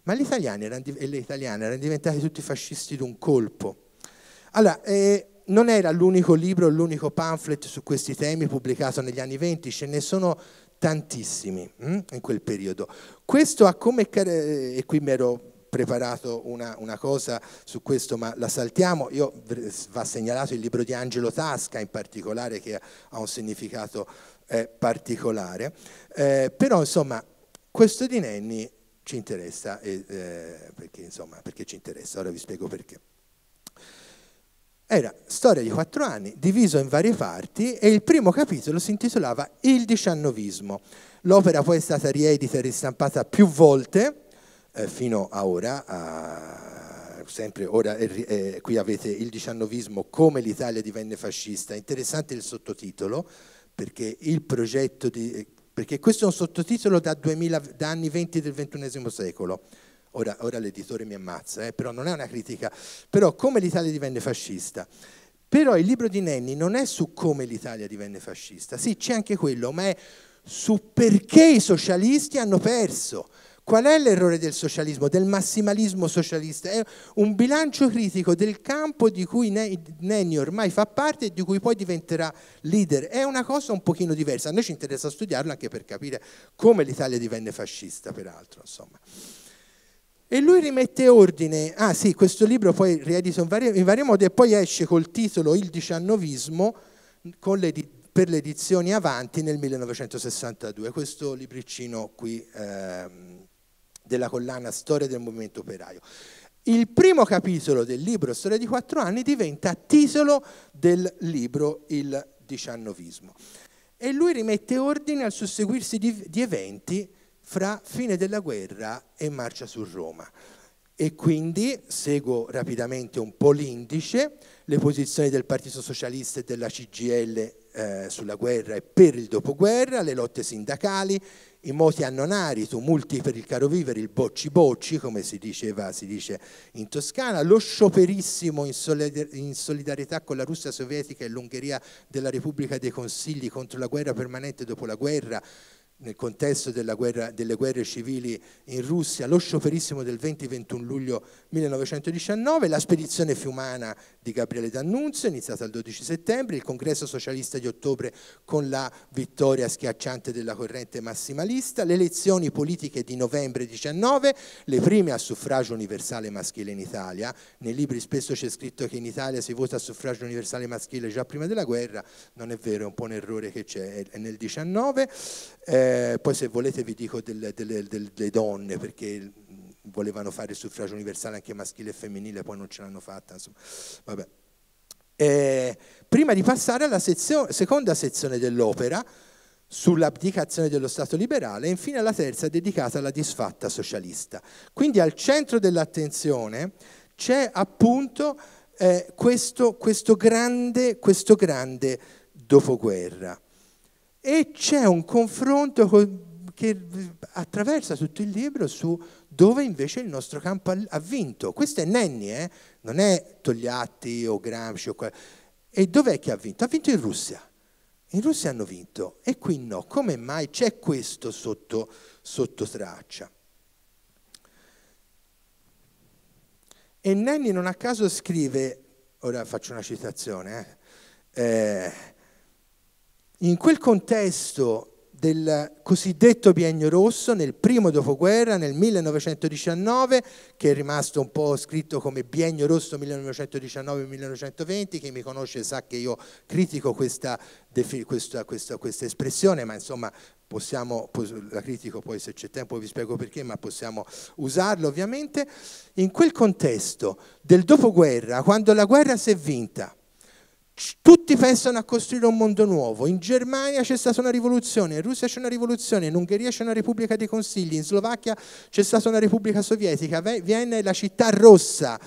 Ma gli italiani erano, e le italiane erano diventati tutti fascisti d'un colpo. Allora, eh, non era l'unico libro, l'unico pamphlet su questi temi pubblicato negli anni venti, ce ne sono tantissimi mm, in quel periodo. Questo ha come, eh, e qui mi ero preparato una, una, cosa su questo ma la saltiamo, io va segnalato il libro di Angelo Tasca in particolare che ha un significato eh, particolare, eh, però insomma questo di Nenni ci interessa eh, perché, insomma, perché ci interessa, ora vi spiego perché. Era storia di quattro anni, diviso in varie parti, e il primo capitolo si intitolava Il diciannovismo. L'opera poi è stata riedita e ristampata più volte, eh, fino a ora, a, sempre ora eh, qui avete il diciannovismo, come l'Italia divenne fascista. Interessante il sottotitolo, perché il progetto di... Eh, perché questo è un sottotitolo da, 2000, da anni 20 del XXI secolo ora, ora l'editore mi ammazza, eh, però non è una critica, però come l'Italia divenne fascista. Però il libro di Nenni non è su come l'Italia divenne fascista, sì c'è anche quello, ma è su perché i socialisti hanno perso. Qual è l'errore del socialismo, del massimalismo socialista? È un bilancio critico del campo di cui Nenni ormai fa parte e di cui poi diventerà leader. È una cosa un pochino diversa. A noi ci interessa studiarlo anche per capire come l'Italia divenne fascista, peraltro. Insomma. E lui rimette ordine, ah sì, questo libro poi riedito in vari, in vari modi e poi esce col titolo Il diciannovismo le, per le edizioni Avanti nel 1962, questo libriccino qui eh, della collana Storia del movimento operaio. Il primo capitolo del libro Storia di quattro anni diventa titolo del libro Il diciannovismo e lui rimette ordine al susseguirsi di, di eventi fra fine della guerra e marcia su Roma. E quindi seguo rapidamente un po' l'indice, le posizioni del Partito Socialista e della CGL eh, sulla guerra e per il dopoguerra, le lotte sindacali, i moti annonari, i tumulti per il caro vivere, il bocci bocci, come si diceva si dice in Toscana, lo scioperissimo in, in solidarietà con la Russia sovietica e l'Ungheria della Repubblica dei Consigli contro la guerra permanente dopo la guerra, nel contesto guerra, delle guerre civili in Russia, lo scioperissimo del 20-21 luglio 1919, la spedizione fiumana di Gabriele D'Annunzio, iniziata il 12 settembre, il congresso socialista di ottobre con la vittoria schiacciante della corrente massimalista, le elezioni politiche di novembre 19, le prime a suffragio universale maschile in Italia, nei libri spesso c'è scritto che in Italia si vota a suffragio universale maschile già prima della guerra, non è vero, è un po' un errore che c'è, è nel 19. Eh, eh, poi se volete vi dico delle, delle, delle donne, perché volevano fare il suffragio universale anche maschile e femminile, poi non ce l'hanno fatta. Eh, prima di passare alla sezione, seconda sezione dell'opera, sull'abdicazione dello Stato liberale e infine alla terza dedicata alla disfatta socialista. Quindi al centro dell'attenzione c'è appunto eh, questo, questo, grande, questo grande dopoguerra. E c'è un confronto con, che attraversa tutto il libro su dove invece il nostro campo ha vinto. Questo è Nenni, eh? non è Togliatti o Gramsci. O qual... E dov'è che ha vinto? Ha vinto in Russia. In Russia hanno vinto e qui no. Come mai c'è questo sotto, sotto traccia? E Nenni non a caso scrive, ora faccio una citazione, eh, eh, in quel contesto del cosiddetto biennio rosso, nel primo dopoguerra, nel 1919, che è rimasto un po' scritto come biennio rosso 1919-1920, chi mi conosce sa che io critico questa, questa, questa, questa espressione, ma insomma possiamo, la critico poi se c'è tempo vi spiego perché, ma possiamo usarlo ovviamente, in quel contesto del dopoguerra, quando la guerra si è vinta, tutti pensano a costruire un mondo nuovo. In Germania c'è stata una rivoluzione, in Russia c'è una rivoluzione, in Ungheria c'è una Repubblica dei Consigli, in Slovacchia c'è stata una Repubblica Sovietica, viene la città rossa.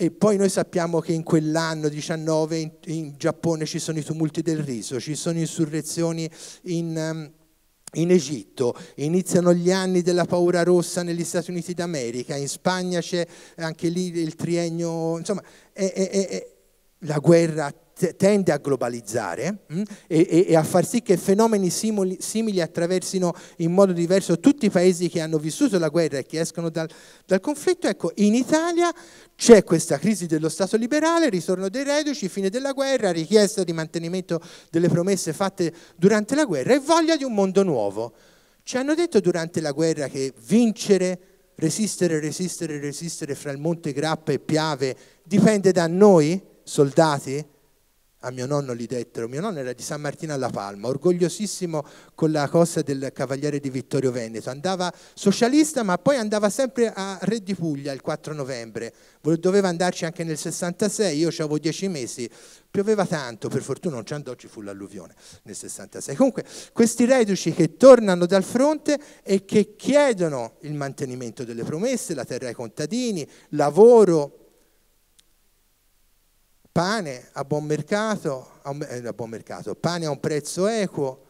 E poi noi sappiamo che in quell'anno 19 in, in Giappone ci sono i tumulti del riso, ci sono insurrezioni in... Ehm, in Egitto iniziano gli anni della paura rossa negli Stati Uniti d'America, in Spagna c'è anche lì il triennio, insomma è, è, è, la guerra tende a globalizzare mh, mm, e, e, a far sì che fenomeni simili, simili, attraversino in modo diverso tutti i paesi che hanno vissuto la guerra e che escono dal, dal conflitto. Ecco, in Italia c'è questa crisi dello Stato liberale, ritorno dei reduci, fine della guerra, richiesta di mantenimento delle promesse fatte durante la guerra e voglia di un mondo nuovo. Ci hanno detto durante la guerra che vincere, resistere, resistere, resistere fra il Monte Grappa e Piave dipende da noi? soldati a mio nonno li dettero, mio nonno era di San Martino alla Palma, orgogliosissimo con la cosa del cavaliere di Vittorio Veneto, andava socialista ma poi andava sempre a Re di Puglia il 4 novembre, doveva andarci anche nel 66, io avevo dieci mesi, pioveva tanto, per fortuna non ci andò, ci fu l'alluvione nel 66. Comunque questi reduci che tornano dal fronte e che chiedono il mantenimento delle promesse, la terra ai contadini, lavoro, pane a buon mercato, a un, eh, a buon mercato, pane a un prezzo equo,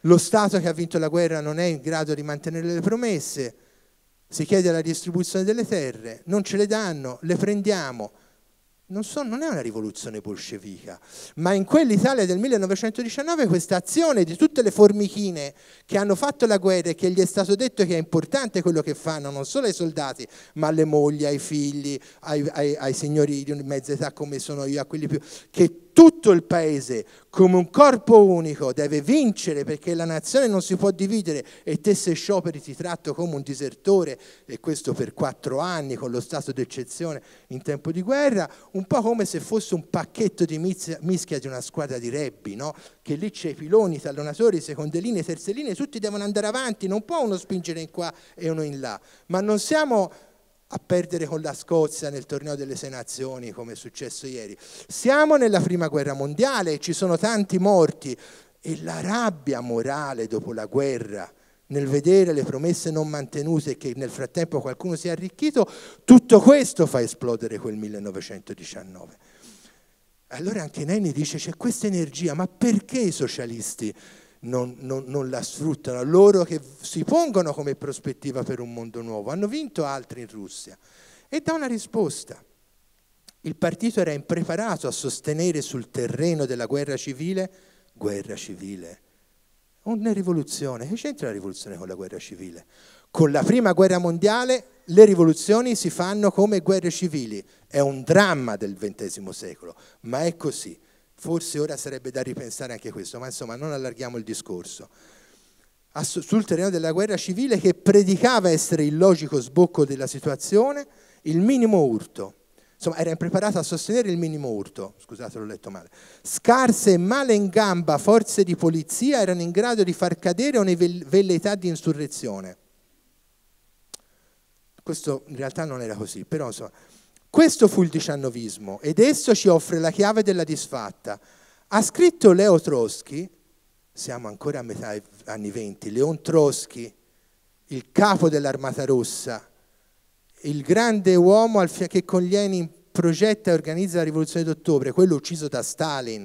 lo Stato che ha vinto la guerra non è in grado di mantenere le promesse, si chiede la distribuzione delle terre, non ce le danno, le prendiamo, non, so, non è una rivoluzione bolscevica, ma in quell'Italia del 1919 questa azione di tutte le formichine che hanno fatto la guerra e che gli è stato detto che è importante quello che fanno non solo ai soldati, ma alle mogli, ai figli, ai, ai, ai signori di mezza età come sono io, a quelli più... che tutto il paese come un corpo unico deve vincere perché la nazione non si può dividere e te se scioperi ti tratto come un disertore e questo per quattro anni con lo stato d'eccezione in tempo di guerra, un po' come se fosse un pacchetto di mischia, di una squadra di rugby, no? che lì c'è i piloni, i tallonatori, seconde linee, terze linee, tutti devono andare avanti, non può uno spingere in qua e uno in là, ma non siamo a perdere con la Scozia nel torneo delle sei nazioni come è successo ieri. Siamo nella prima guerra mondiale, ci sono tanti morti e la rabbia morale dopo la guerra nel vedere le promesse non mantenute e che nel frattempo qualcuno si è arricchito, tutto questo fa esplodere quel 1919. Allora anche Nenni dice c'è questa energia, ma perché i socialisti non, non, non, la sfruttano, loro che si pongono come prospettiva per un mondo nuovo. Hanno vinto altri in Russia. E dà una risposta. Il partito era impreparato a sostenere sul terreno della guerra civile, guerra civile. Una rivoluzione. Che c'entra la rivoluzione con la guerra civile? Con la prima guerra mondiale le rivoluzioni si fanno come guerre civili. È un dramma del XX secolo, ma è così. Forse ora sarebbe da ripensare anche questo, ma insomma non allarghiamo il discorso. Sul terreno della guerra civile che predicava essere il logico sbocco della situazione, il minimo urto. Insomma, era impreparato a sostenere il minimo urto, scusate l'ho letto male. Scarse e male in gamba forze di polizia erano in grado di far cadere ogni velleità di insurrezione. Questo in realtà non era così, però insomma questo fu il diciannovismo ed esso ci offre la chiave della disfatta. Ha scritto Leo Trotsky, siamo ancora a metà anni venti, Leon Trotsky, il capo dell'Armata Rossa, il grande uomo che con Lenin progetta e organizza la rivoluzione d'ottobre, quello ucciso da Stalin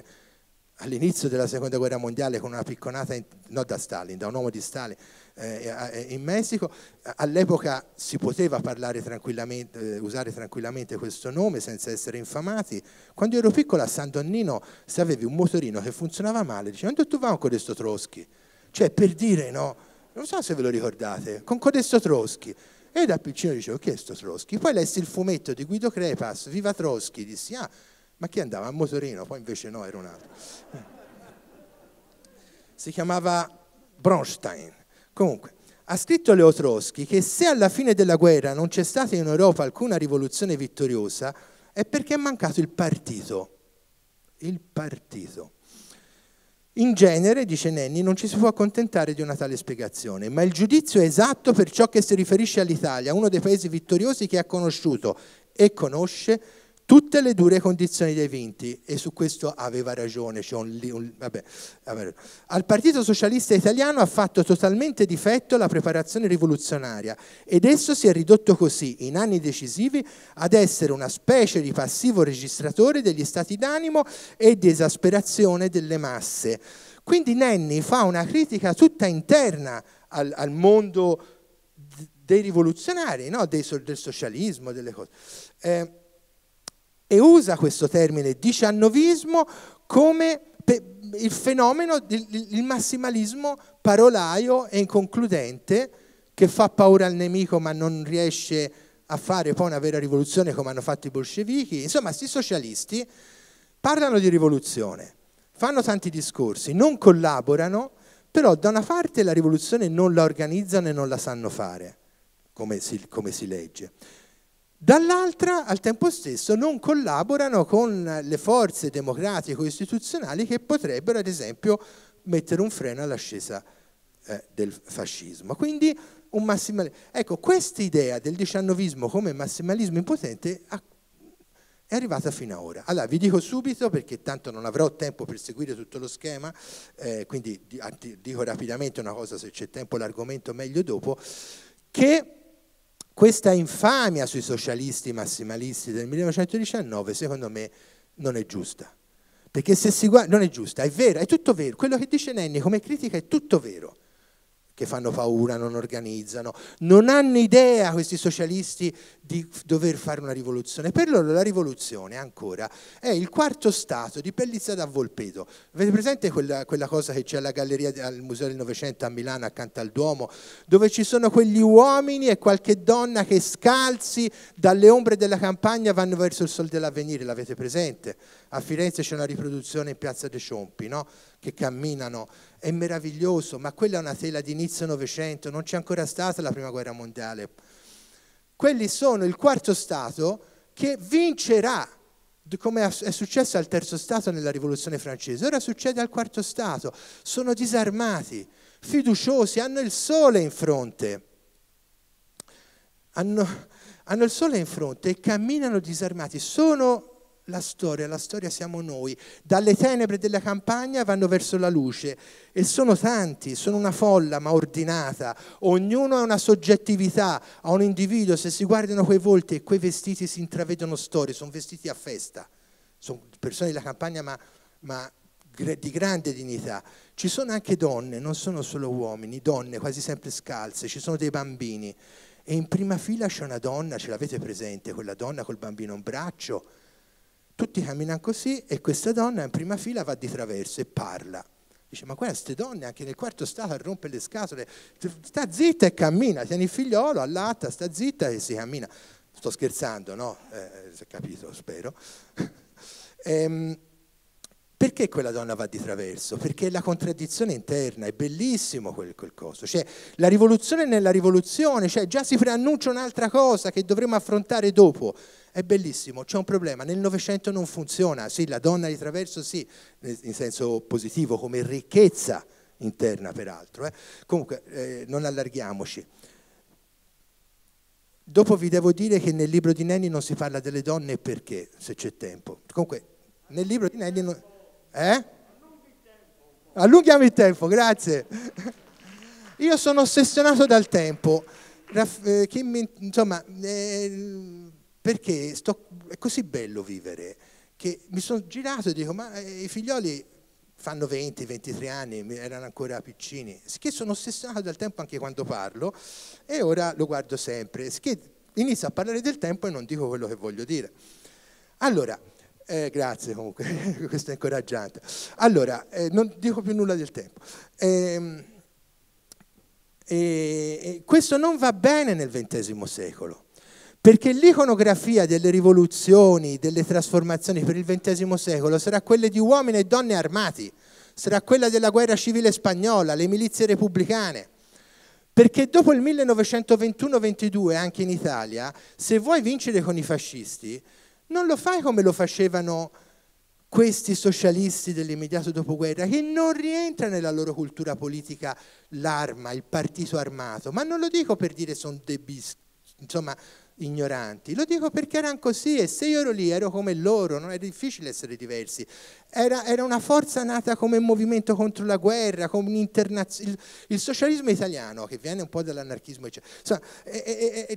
all'inizio della seconda guerra mondiale con una picconata, in, no da Stalin, da un uomo di Stalin, eh, eh, eh, in Messico. All'epoca si poteva parlare tranquillamente, eh, usare tranquillamente questo nome senza essere infamati. Quando ero piccola a San Donnino, se avevi un motorino che funzionava male, dicevano dove tu vai con questo Troschi? Cioè per dire no, non so se ve lo ricordate, con questo Troschi. E da piccino dicevo, chi è sto Troschi? Poi lessi il fumetto di Guido Crepas, Viva Troschi, dissi, ah, ma chi andava a motorino? Poi invece no, era un altro. Si chiamava Bronstein. Comunque, ha scritto Leo che se alla fine della guerra non c'è stata in Europa alcuna rivoluzione vittoriosa è perché è mancato il partito. Il partito. In genere, dice Nenni, non ci si può accontentare di una tale spiegazione, ma il giudizio è esatto per ciò che si riferisce all'Italia, uno dei paesi vittoriosi che ha conosciuto e conosce tutte le dure condizioni dei vinti e su questo aveva ragione. Cioè un, un, vabbè, vabbè. Al Partito Socialista Italiano ha fatto totalmente difetto la preparazione rivoluzionaria ed esso si è ridotto così, in anni decisivi, ad essere una specie di passivo registratore degli stati d'animo e di esasperazione delle masse. Quindi Nenni fa una critica tutta interna al, al mondo dei rivoluzionari, no? dei, del socialismo, delle cose. Eh, e usa questo termine diciannovismo come il fenomeno, del massimalismo parolaio e inconcludente che fa paura al nemico ma non riesce a fare poi una vera rivoluzione come hanno fatto i bolscevichi. Insomma, questi socialisti parlano di rivoluzione, fanno tanti discorsi, non collaborano, però da una parte la rivoluzione non la organizzano e non la sanno fare, come si, come si legge dall'altra al tempo stesso non collaborano con le forze democratico-istituzionali che potrebbero ad esempio mettere un freno all'ascesa eh, del fascismo. Quindi un massimalismo. Ecco, questa idea del diciannovismo come massimalismo impotente ha è arrivata fino ad ora. Allora, vi dico subito, perché tanto non avrò tempo per seguire tutto lo schema, eh, quindi dico rapidamente una cosa, se c'è tempo l'argomento meglio dopo, che questa infamia sui socialisti massimalisti del 1919 secondo me non è giusta. Perché se si guarda, non è giusta, è vero, è tutto vero, quello che dice Nenni come critica è tutto vero che fanno paura, non organizzano. Non hanno idea questi socialisti di dover fare una rivoluzione. Per loro la rivoluzione ancora è il quarto stato di Pellizzata da Volpedo. Avete presente quella, quella cosa che c'è alla galleria al Museo del Novecento a Milano accanto al Duomo, dove ci sono quegli uomini e qualche donna che scalzi dalle ombre della campagna vanno verso il sol dell'avvenire, l'avete presente? A Firenze c'è una riproduzione in Piazza De Ciompi, no? che camminano, è meraviglioso, ma quella è una tela di inizio Novecento, non c'è ancora stata la Prima Guerra Mondiale. Quelli sono il quarto Stato che vincerà, come è successo al terzo Stato nella Rivoluzione francese, ora succede al quarto Stato, sono disarmati, fiduciosi, hanno il sole in fronte. Hanno, hanno il sole in fronte e camminano disarmati, sono la storia, la storia siamo noi. Dalle tenebre della campagna vanno verso la luce e sono tanti, sono una folla ma ordinata, ognuno ha una soggettività, ha un individuo, se si guardano quei volti e quei vestiti si intravedono storie, sono vestiti a festa, sono persone della campagna ma, ma di grande dignità. Ci sono anche donne, non sono solo uomini, donne quasi sempre scalze, ci sono dei bambini. E in prima fila c'è una donna, ce l'avete presente, quella donna col bambino in braccio, tutti camminano così e questa donna in prima fila va di traverso e parla. Dice, ma guarda, queste donne anche nel quarto stato a rompere le scatole, sta zitta e cammina, tieni il figliolo, allatta, sta zitta e si cammina. Sto scherzando, no? Eh, eh si è capito, spero. ehm, perché quella donna va di traverso? Perché è la contraddizione interna, è bellissimo quel, quel coso. Cioè, la rivoluzione nella rivoluzione, cioè già si preannuncia un'altra cosa che dovremo affrontare dopo. È bellissimo, c'è un problema, nel Novecento non funziona, sì, la donna di traverso sì, in senso positivo, come ricchezza interna peraltro. Eh. Comunque, eh, non allarghiamoci. Dopo vi devo dire che nel libro di Nenni non si parla delle donne perché, se c'è tempo. Comunque, nel libro di Nenni... Non... Eh? Allunghiamo il tempo, grazie. Io sono ossessionato dal tempo. Raff, eh, mi, insomma, eh, perché sto, è così bello vivere che mi sono girato e dico ma eh, i figlioli fanno 20, 23 anni, erano ancora piccini, che sono ossessionato dal tempo anche quando parlo e ora lo guardo sempre, che inizio a parlare del tempo e non dico quello che voglio dire. Allora, eh, grazie comunque, questo è incoraggiante. Allora, eh, non dico più nulla del tempo. Eh, questo non va bene nel XX secolo. Perché l'iconografia delle rivoluzioni, delle trasformazioni per il XX secolo sarà quella di uomini e donne armati, sarà quella della guerra civile spagnola, le milizie repubblicane. Perché dopo il 1921-22, anche in Italia, se vuoi vincere con i fascisti, non lo fai come lo facevano questi socialisti dell'immediato dopoguerra, che non rientra nella loro cultura politica l'arma, il partito armato, ma non lo dico per dire sono debiti, insomma ignoranti. Lo dico perché erano così e se io ero lì ero come loro, non è difficile essere diversi. Era, era una forza nata come movimento contro la guerra, come internaz- il, il, socialismo italiano che viene un po' dall'anarchismo. Insomma,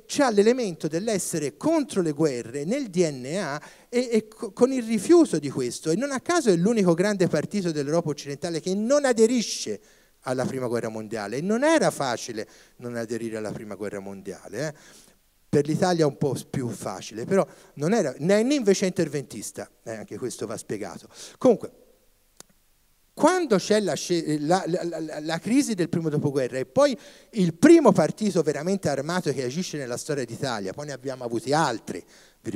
c'ha l'elemento dell'essere contro le guerre nel DNA e, e co- con il rifiuto di questo. E non a caso è l'unico grande partito dell'Europa occidentale che non aderisce alla prima guerra mondiale. E non era facile non aderire alla prima guerra mondiale. Eh? per l'Italia è un po' più facile, però non era, Nenni invece è interventista, eh, anche questo va spiegato. Comunque, quando c'è la, la, la, la, crisi del primo dopoguerra e poi il primo partito veramente armato che agisce nella storia d'Italia, poi ne abbiamo avuti altri,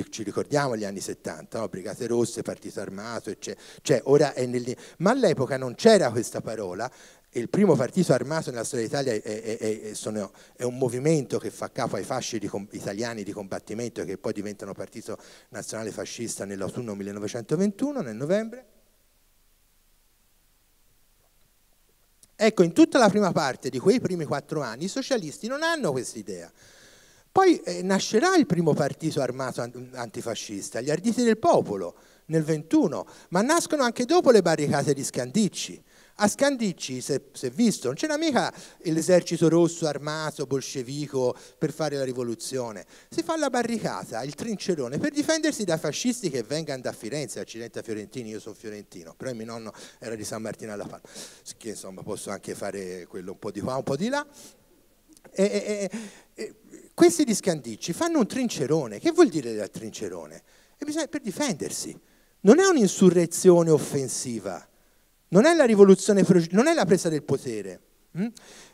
ci ricordiamo gli anni 70, no? Brigate Rosse, partito armato, eccetera. Cioè, ora è nel... ma all'epoca non c'era questa parola, il primo partito armato nella storia d'Italia è, è, è, sono, è, un movimento che fa capo ai fasci di, italiani di combattimento che poi diventano partito nazionale fascista nell'autunno 1921, nel novembre. Ecco, in tutta la prima parte di quei primi quattro anni i socialisti non hanno questa idea. Poi eh, nascerà il primo partito armato antifascista, gli Arditi del Popolo, nel 21, ma nascono anche dopo le barricate di Scandicci. A Scandicci, se, se visto, non c'era mica l'esercito rosso armato, bolscevico, per fare la rivoluzione. Si fa la barricata, il trincerone, per difendersi dai fascisti che vengano da Firenze, accidenti a Fiorentini, io sono fiorentino, però mio nonno era di San Martino alla Palma, che insomma posso anche fare quello un po' di qua, un po' di là. E, e, e, questi di Scandicci fanno un trincerone, che vuol dire il trincerone? Bisogna, per difendersi. Non è un'insurrezione offensiva, non è la rivoluzione, non è la presa del potere. Hm?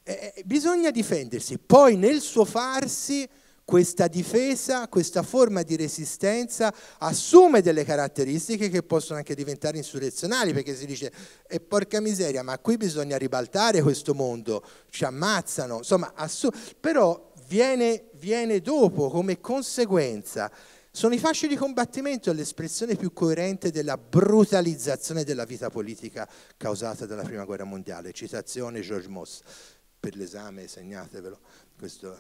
Eh, eh, bisogna difendersi, poi nel suo farsi questa difesa, questa forma di resistenza assume delle caratteristiche che possono anche diventare insurrezionali, perché si dice, e eh, porca miseria, ma qui bisogna ribaltare questo mondo, ci ammazzano, insomma, assu- però viene, viene dopo come conseguenza sono i fasci di combattimento l'espressione più coerente della brutalizzazione della vita politica causata dalla Prima Guerra Mondiale. Citazione George Moss, per l'esame segnatevelo, questo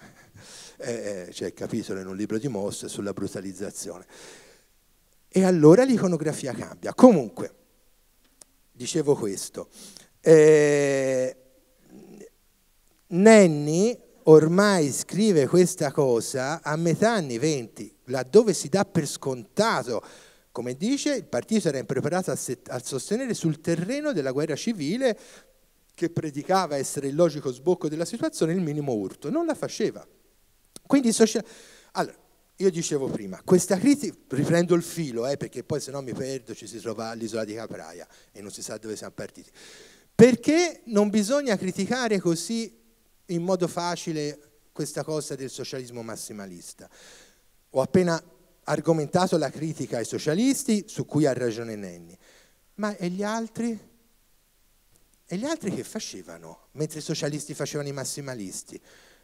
c'è il capitolo in un libro di Moss sulla brutalizzazione. E allora l'iconografia cambia. Comunque, dicevo questo, eh, Nenni ormai scrive questa cosa a metà anni 20, laddove si dà per scontato come dice, il partito era impreparato a, a, sostenere sul terreno della guerra civile che predicava essere il logico sbocco della situazione il minimo urto, non la faceva. Quindi allora, io dicevo prima, questa critica, riprendo il filo, eh, perché poi se no mi perdo ci si trova all'isola di Capraia e non si sa dove siamo partiti. Perché non bisogna criticare così in modo facile questa cosa del socialismo massimalista? Ho appena argomentato la critica ai socialisti, su cui ha ragione Nenni. Ma e gli altri? E gli altri che facevano? Mentre i socialisti facevano i massimalisti.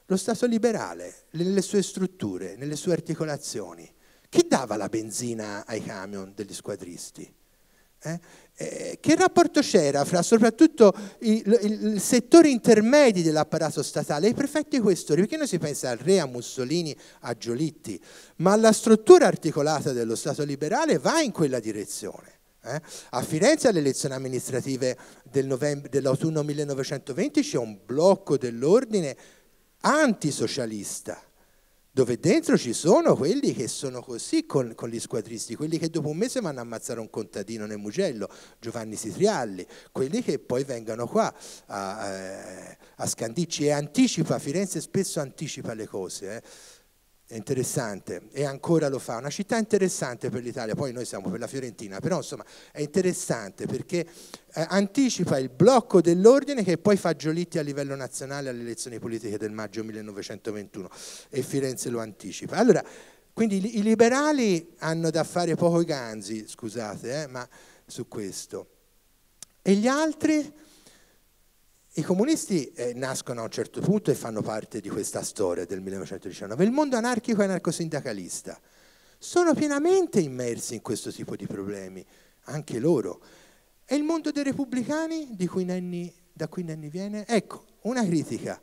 Lo Stato liberale, nelle sue strutture, nelle sue articolazioni. Chi dava la benzina ai camion degli squadristi? Eh? Eh, che rapporto c'era fra soprattutto il, il settore intermedio dell'apparato statale e i prefetti e i questori? Perché noi si pensa al re, a Mussolini, a Giolitti, ma la struttura articolata dello Stato liberale va in quella direzione. Eh? A Firenze alle elezioni amministrative del dell'autunno 1920 c'è un blocco dell'ordine antisocialista dove dentro ci sono quelli che sono così con, con gli squadristi, quelli che dopo un mese vanno a ammazzare un contadino nel Mugello, Giovanni Sitrialli, quelli che poi vengono qua a, a, eh, a Scandicci e anticipa, Firenze spesso anticipa le cose. Eh è interessante e ancora lo fa, una città interessante per l'Italia, poi noi siamo per la Fiorentina, però insomma è interessante perché eh, anticipa il blocco dell'ordine che poi fa Giolitti a livello nazionale alle elezioni politiche del maggio 1921 e Firenze lo anticipa. Allora, quindi i liberali hanno da fare poco i ganzi, scusate, eh, ma su questo. E gli altri? I comunisti eh, nascono a un certo punto e fanno parte di questa storia del 1919. Il mondo anarchico e anarcosindacalista sono pienamente immersi in questo tipo di problemi, anche loro. E il mondo dei repubblicani cui Nenni, da cui Nenni viene? Ecco, una critica.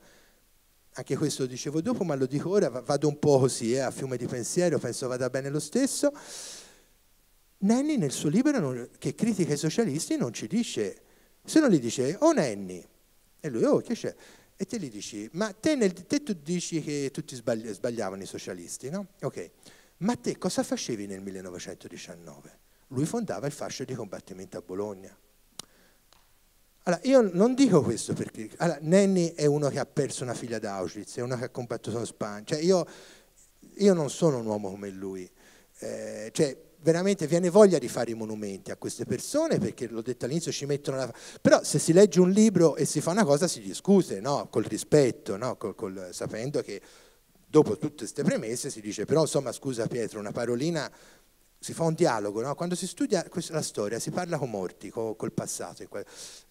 Anche questo lo dicevo dopo, ma lo dico ora, vado un po' così, eh, a fiume di pensiero, penso vada bene lo stesso. Nenni nel suo libro non, che critica i socialisti non ci dice, se non gli dice o oh Nenni e lui, oh, che c'è? E te gli dici, ma te, nel, te tu dici che tutti sbagli, sbagliavano i socialisti, no? Ok, ma te cosa facevi nel 1919? Lui fondava il fascio di combattimento a Bologna. Allora, io non dico questo perché allora, Nenni è uno che ha perso una figlia da Auschwitz, è uno che ha combattuto la Spagna. Cioè, io, io, non sono un uomo come lui. Eh, cioè, veramente viene voglia di fare i monumenti a queste persone perché l'ho detto all'inizio ci mettono la... però se si legge un libro e si fa una cosa si discute no? col rispetto no? col, col, sapendo che dopo tutte queste premesse si dice però insomma scusa Pietro una parolina si fa un dialogo, no? quando si studia la storia si parla con morti, co, col passato e,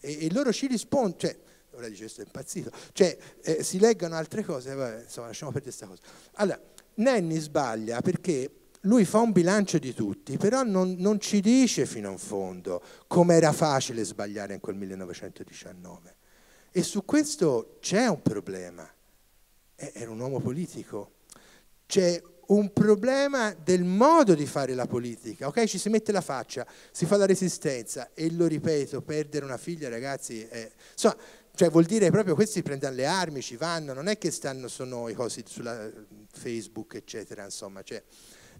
e, loro ci rispondono, cioè, ora dice sto impazzito, cioè eh, si leggono altre cose, vabbè, insomma lasciamo perdere questa cosa. Allora, Nenni sbaglia perché lui fa un bilancio di tutti, però non, non ci dice fino in fondo come era facile sbagliare in quel 1919. E su questo c'è un problema. Era un uomo politico. C'è un problema del modo di fare la politica, ok? Ci si mette la faccia, si fa la resistenza e lo ripeto, perdere una figlia ragazzi è... Insomma, cioè vuol dire proprio questi prendono le armi, ci vanno, non è che stanno, sono i cosi sulla eh, Facebook eccetera, insomma, cioè,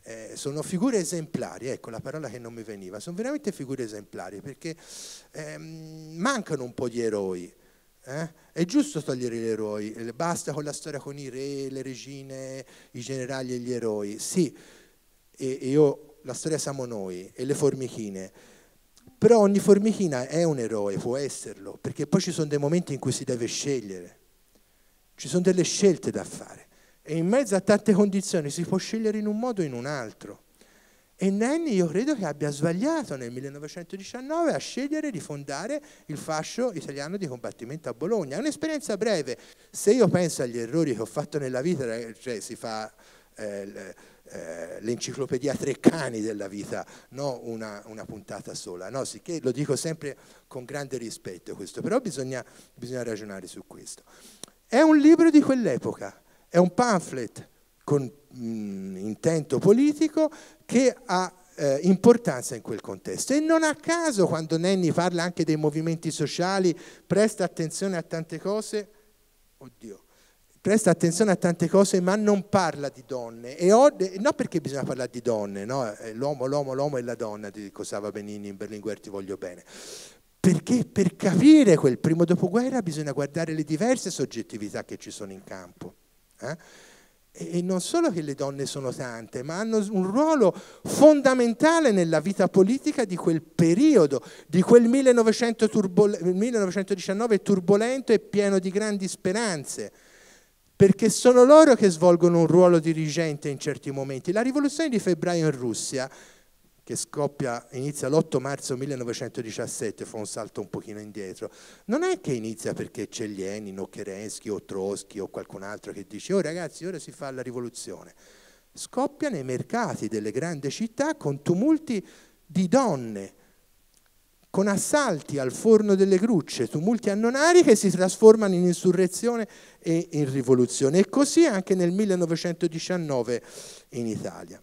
eh, sono figure esemplari, ecco la parola che non mi veniva, sono veramente figure esemplari perché eh, mancano un po' gli eroi. Eh? È giusto togliere gli eroi, basta con la storia con i re, le regine, i generali e gli eroi. Sì, e, e io, la storia siamo noi e le formichine. Però ogni formichina è un eroe, può esserlo, perché poi ci sono dei momenti in cui si deve scegliere. Ci sono delle scelte da fare. E in mezzo a tante condizioni si può scegliere in un modo o in un altro. E Nenni io credo che abbia sbagliato nel 1919 a scegliere di fondare il fascio italiano di combattimento a Bologna. È un'esperienza breve. Se io penso agli errori che ho fatto nella vita, eh, cioè si fa eh, eh l'enciclopedia Treccani della vita, non una, una, puntata sola. No, sicché lo dico sempre con grande rispetto questo, però bisogna, bisogna ragionare su questo. È un libro di quell'epoca è un pamphlet con mh, mm, intento politico che ha eh, importanza in quel contesto. E non a caso quando Nenni parla anche dei movimenti sociali, presta attenzione a tante cose, oddio, presta attenzione a tante cose ma non parla di donne. E ho, no perché bisogna parlare di donne, no? Eh, l'uomo, l'uomo, l'uomo e la donna, cosava Benini in Berlinguer, ti voglio bene. Perché per capire quel primo dopoguerra bisogna guardare le diverse soggettività che ci sono in campo. Eh? E non solo che le donne sono tante, ma hanno un ruolo fondamentale nella vita politica di quel periodo, di quel 1900 turbol 1919 turbolento e pieno di grandi speranze, perché sono loro che svolgono un ruolo dirigente in certi momenti. La rivoluzione di febbraio in Russia che scoppia, inizia l'8 marzo 1917, fa un salto un pochino indietro, non è che inizia perché c'è Lenin o Kerensky o Trotsky o qualcun altro che dice oh ragazzi ora si fa la rivoluzione, scoppia nei mercati delle grandi città con tumulti di donne, con assalti al forno delle grucce, tumulti annonari che si trasformano in insurrezione e in rivoluzione. E così anche nel 1919 in Italia.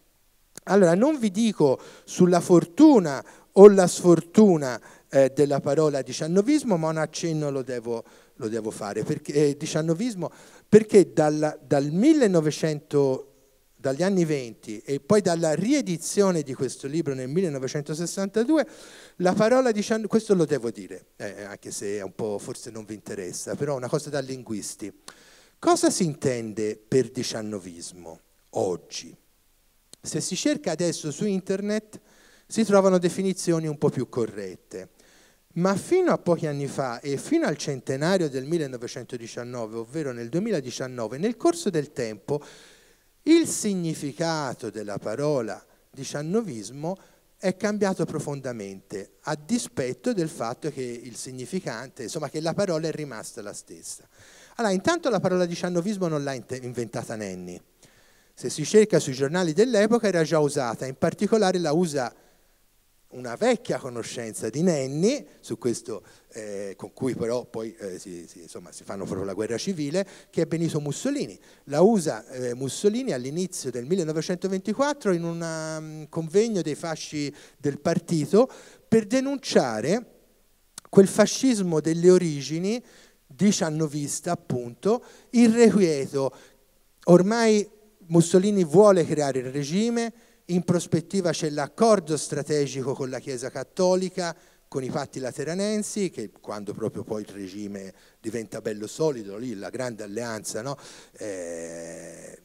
Allora non vi dico sulla fortuna o la sfortuna eh, della parola diciannovismo, ma un accenno lo devo, lo devo fare. Perché, eh, diciannovismo perché dal, dal 1900 dagli anni 20 e poi dalla riedizione di questo libro nel 1962, la parola diciannovismo, questo lo devo dire, eh, anche se è un po' forse non vi interessa, però una cosa da linguisti. Cosa si intende per diciannovismo oggi? Se si cerca adesso su internet si trovano definizioni un po' più corrette. Ma fino a pochi anni fa e fino al centenario del 1919, ovvero nel 2019, nel corso del tempo, il significato della parola diciannovismo è cambiato profondamente, a dispetto del fatto che il significante, insomma che la parola è rimasta la stessa. Allora, intanto la parola diciannovismo non l'ha inventata Nenni, se si cerca sui giornali dell'epoca era già usata, in particolare la usa una vecchia conoscenza di Nenni, su questo, eh, con cui però poi eh, si, si, insomma, si, fanno proprio la guerra civile, che è Benito Mussolini. La usa eh, Mussolini all'inizio del 1924 in un um, mm, convegno dei fasci del partito per denunciare quel fascismo delle origini, diciannovista appunto, irrequieto, ormai Mussolini vuole creare il regime, in prospettiva c'è l'accordo strategico con la Chiesa Cattolica, con i patti lateranensi, che quando proprio poi il regime diventa bello solido, lì la grande alleanza, no? eh,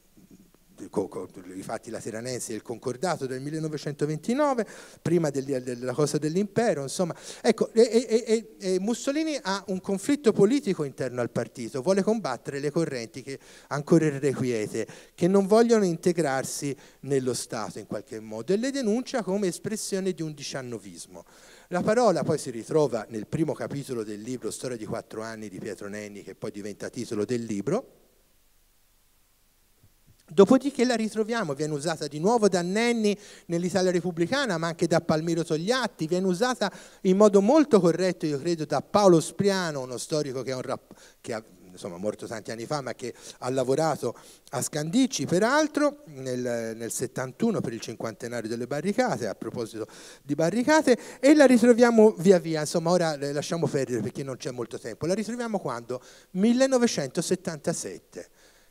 i fatti lateranensi del Concordato del 1929, prima del, della cosa dell'impero, insomma. Ecco, e, e, e, Mussolini ha un conflitto politico interno al partito, vuole combattere le correnti che ancora irrequiete, che non vogliono integrarsi nello Stato in qualche modo e le denuncia come espressione di un diciannovismo. La parola poi si ritrova nel primo capitolo del libro Storia di quattro anni di Pietro Nenni, che poi diventa titolo del libro, Dopodiché la ritroviamo, viene usata di nuovo da Nenni nell'Italia repubblicana, ma anche da Palmiro Togliatti, viene usata in modo molto corretto, io credo, da Paolo Spriano, uno storico che, un che ha insomma, morto tanti anni fa, ma che ha lavorato a Scandicci, peraltro, nel, nel 71 per il cinquantenario delle barricate, a proposito di barricate, e la ritroviamo via via, insomma, ora lasciamo perdere perché non c'è molto tempo, la ritroviamo quando? 1977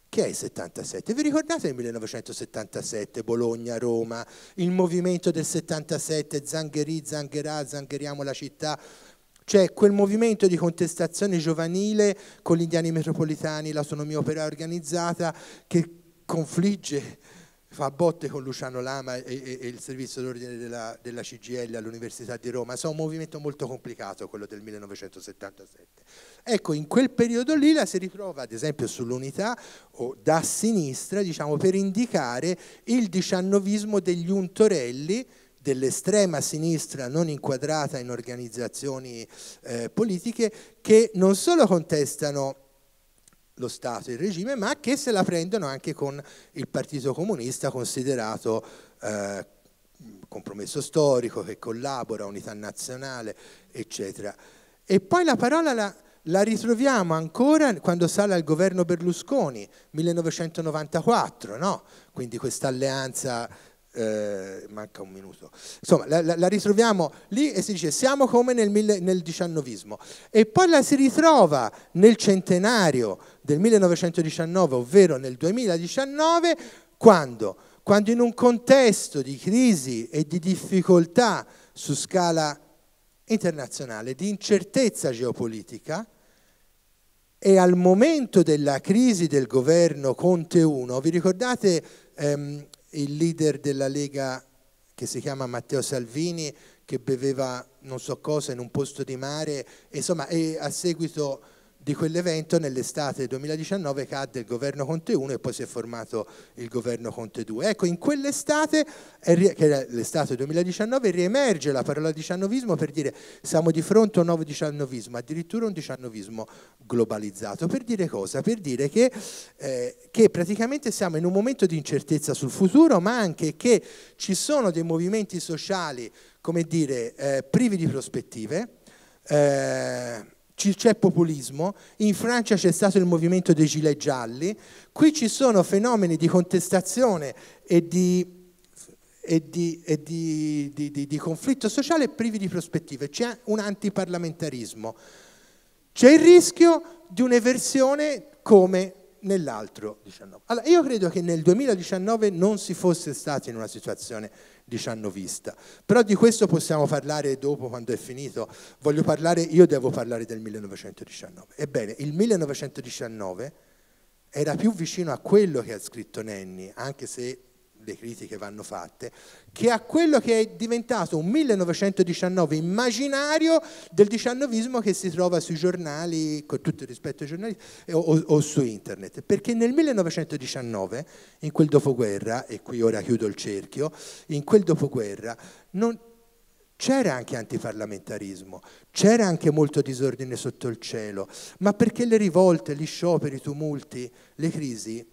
che è il 77? Vi ricordate il 1977, Bologna, Roma, il movimento del 77, Zangheri, Zangherà, Zangheriamo la città? Cioè quel movimento di contestazione giovanile con gli indiani metropolitani, l'autonomia operaia organizzata, che confligge fa botte con Luciano Lama e, e, e il servizio d'ordine della, della CGL all'Università di Roma, so un movimento molto complicato quello del 1977. Ecco, in quel periodo lì la si ritrova ad esempio sull'unità o da sinistra, diciamo, per indicare il diciannovismo degli untorelli dell'estrema sinistra non inquadrata in organizzazioni eh, politiche che non solo contestano lo Stato, e il regime, ma che se la prendono anche con il Partito Comunista considerato eh, compromesso storico, che collabora, unità nazionale, eccetera. E poi la parola la, la ritroviamo ancora quando sale al governo Berlusconi, 1994, no? quindi questa alleanza eh, manca un minuto, insomma la, la, la, ritroviamo lì e si dice siamo come nel, mille, nel diciannovesimo e poi la si ritrova nel centenario del 1919, ovvero nel 2019, quando? Quando in un contesto di crisi e di difficoltà su scala internazionale, di incertezza geopolitica, e al momento della crisi del governo Conte 1, vi ricordate ehm, il leader della Lega che si chiama Matteo Salvini che beveva non so cosa in un posto di mare, insomma, e a seguito di quell'evento nell'estate 2019 cadde il governo Conte 1 e poi si è formato il governo Conte 2. Ecco, in quell'estate, che era l'estate 2019, riemerge la parola diciannovismo per dire siamo di fronte a un nuovo diciannovismo, addirittura un diciannovismo globalizzato. Per dire cosa? Per dire che, eh, che praticamente siamo in un momento di incertezza sul futuro, ma anche che ci sono dei movimenti sociali, come dire, eh, privi di prospettive. Eh, c'è populismo, in Francia c'è stato il movimento dei gilet gialli, qui ci sono fenomeni di contestazione e di e, di, e di, di, di, conflitto sociale privi di prospettive, c'è un antiparlamentarismo. C'è il rischio di un'eversione come nell'altro 19. Allora, io credo che nel 2019 non si fosse stati in una situazione vista. Però di questo possiamo parlare dopo, quando è finito. Voglio parlare, io devo parlare del 1919. Ebbene, il 1919 era più vicino a quello che ha scritto Nenni, anche se le critiche vanno fatte, che a quello che è diventato un 1919 immaginario del diciannovismo che si trova sui giornali, con tutto il rispetto ai giornali, eh, o, o su internet. Perché nel 1919, in quel dopoguerra, e qui ora chiudo il cerchio, in quel dopoguerra non, c'era anche antiparlamentarismo, c'era anche molto disordine sotto il cielo, ma perché le rivolte, gli scioperi, i tumulti, le crisi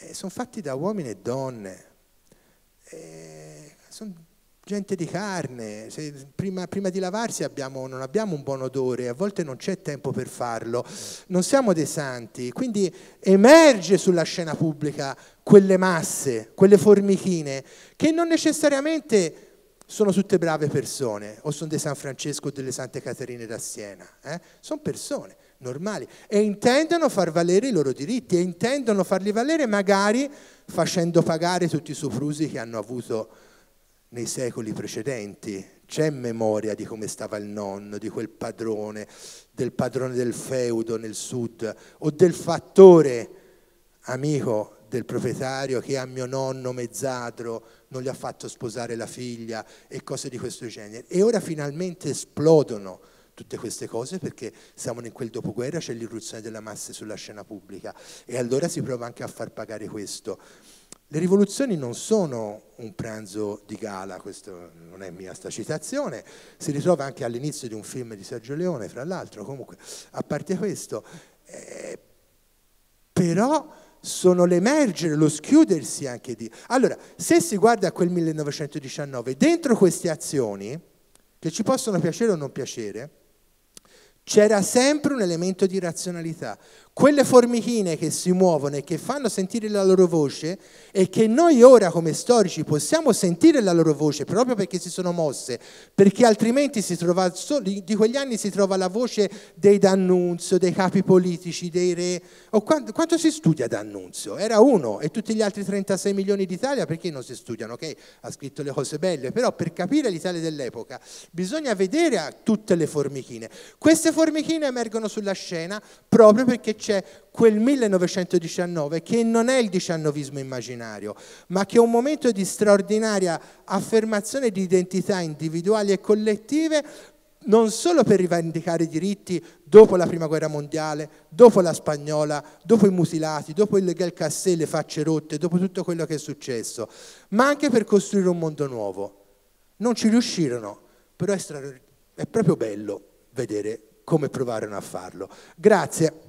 eh, sono fatti da uomini e donne, eh, sono gente di carne, prima, prima, di lavarsi abbiamo, non abbiamo un buon odore, a volte non c'è tempo per farlo, non siamo dei santi, quindi emerge sulla scena pubblica quelle masse, quelle formichine, che non necessariamente sono tutte brave persone, o sono dei San Francesco o delle Sante Caterine da Siena, eh? sono persone, normali e intendono far valere i loro diritti e intendono farli valere magari facendo pagare tutti i soprusi che hanno avuto nei secoli precedenti. C'è memoria di come stava il nonno, di quel padrone, del padrone del feudo nel sud o del fattore amico del proprietario che a mio nonno mezzadro non gli ha fatto sposare la figlia e cose di questo genere. E ora finalmente esplodono tutte queste cose perché siamo in quel dopoguerra, c'è l'irruzione della massa sulla scena pubblica e allora si prova anche a far pagare questo. Le rivoluzioni non sono un pranzo di gala, questa non è mia sta citazione, si ritrova anche all'inizio di un film di Sergio Leone, fra l'altro, comunque, a parte questo, eh, però sono l'emergere, lo schiudersi anche di... Allora, se si guarda a quel 1919, dentro queste azioni, che ci possono piacere o non piacere, c'era sempre un elemento di razionalità quelle formichine che si muovono e che fanno sentire la loro voce e che noi ora come storici possiamo sentire la loro voce proprio perché si sono mosse, perché altrimenti trova, di quegli anni si trova la voce dei D'Annunzio, dei capi politici, dei re. Oh, quanto, quanto, si studia D'Annunzio? Era uno e tutti gli altri 36 milioni d'Italia perché non si studiano? Ok, ha scritto le cose belle, però per capire l'Italia dell'epoca bisogna vedere a tutte le formichine. Queste formichine emergono sulla scena proprio perché dice quel 1919 che non è il diciannovismo immaginario, ma che è un momento di straordinaria affermazione di identità individuali e collettive non solo per rivendicare i diritti dopo la prima guerra mondiale, dopo la spagnola, dopo i mutilati, dopo il Gel Castel, le facce rotte, dopo tutto quello che è successo, ma anche per costruire un mondo nuovo. Non ci riuscirono, però è, è proprio bello vedere come provarono a farlo. Grazie.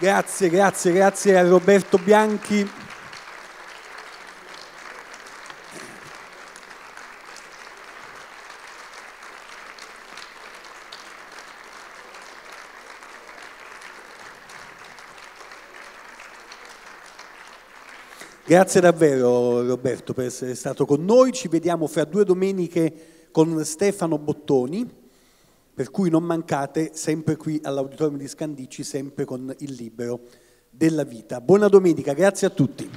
Grazie, grazie, grazie a Roberto Bianchi. Grazie davvero Roberto per essere stato con noi, ci vediamo fra due domeniche con Stefano Bottoni per cui non mancate sempre qui all'Auditorium di Scandicci, sempre con il libro della vita. Buona domenica, grazie a tutti.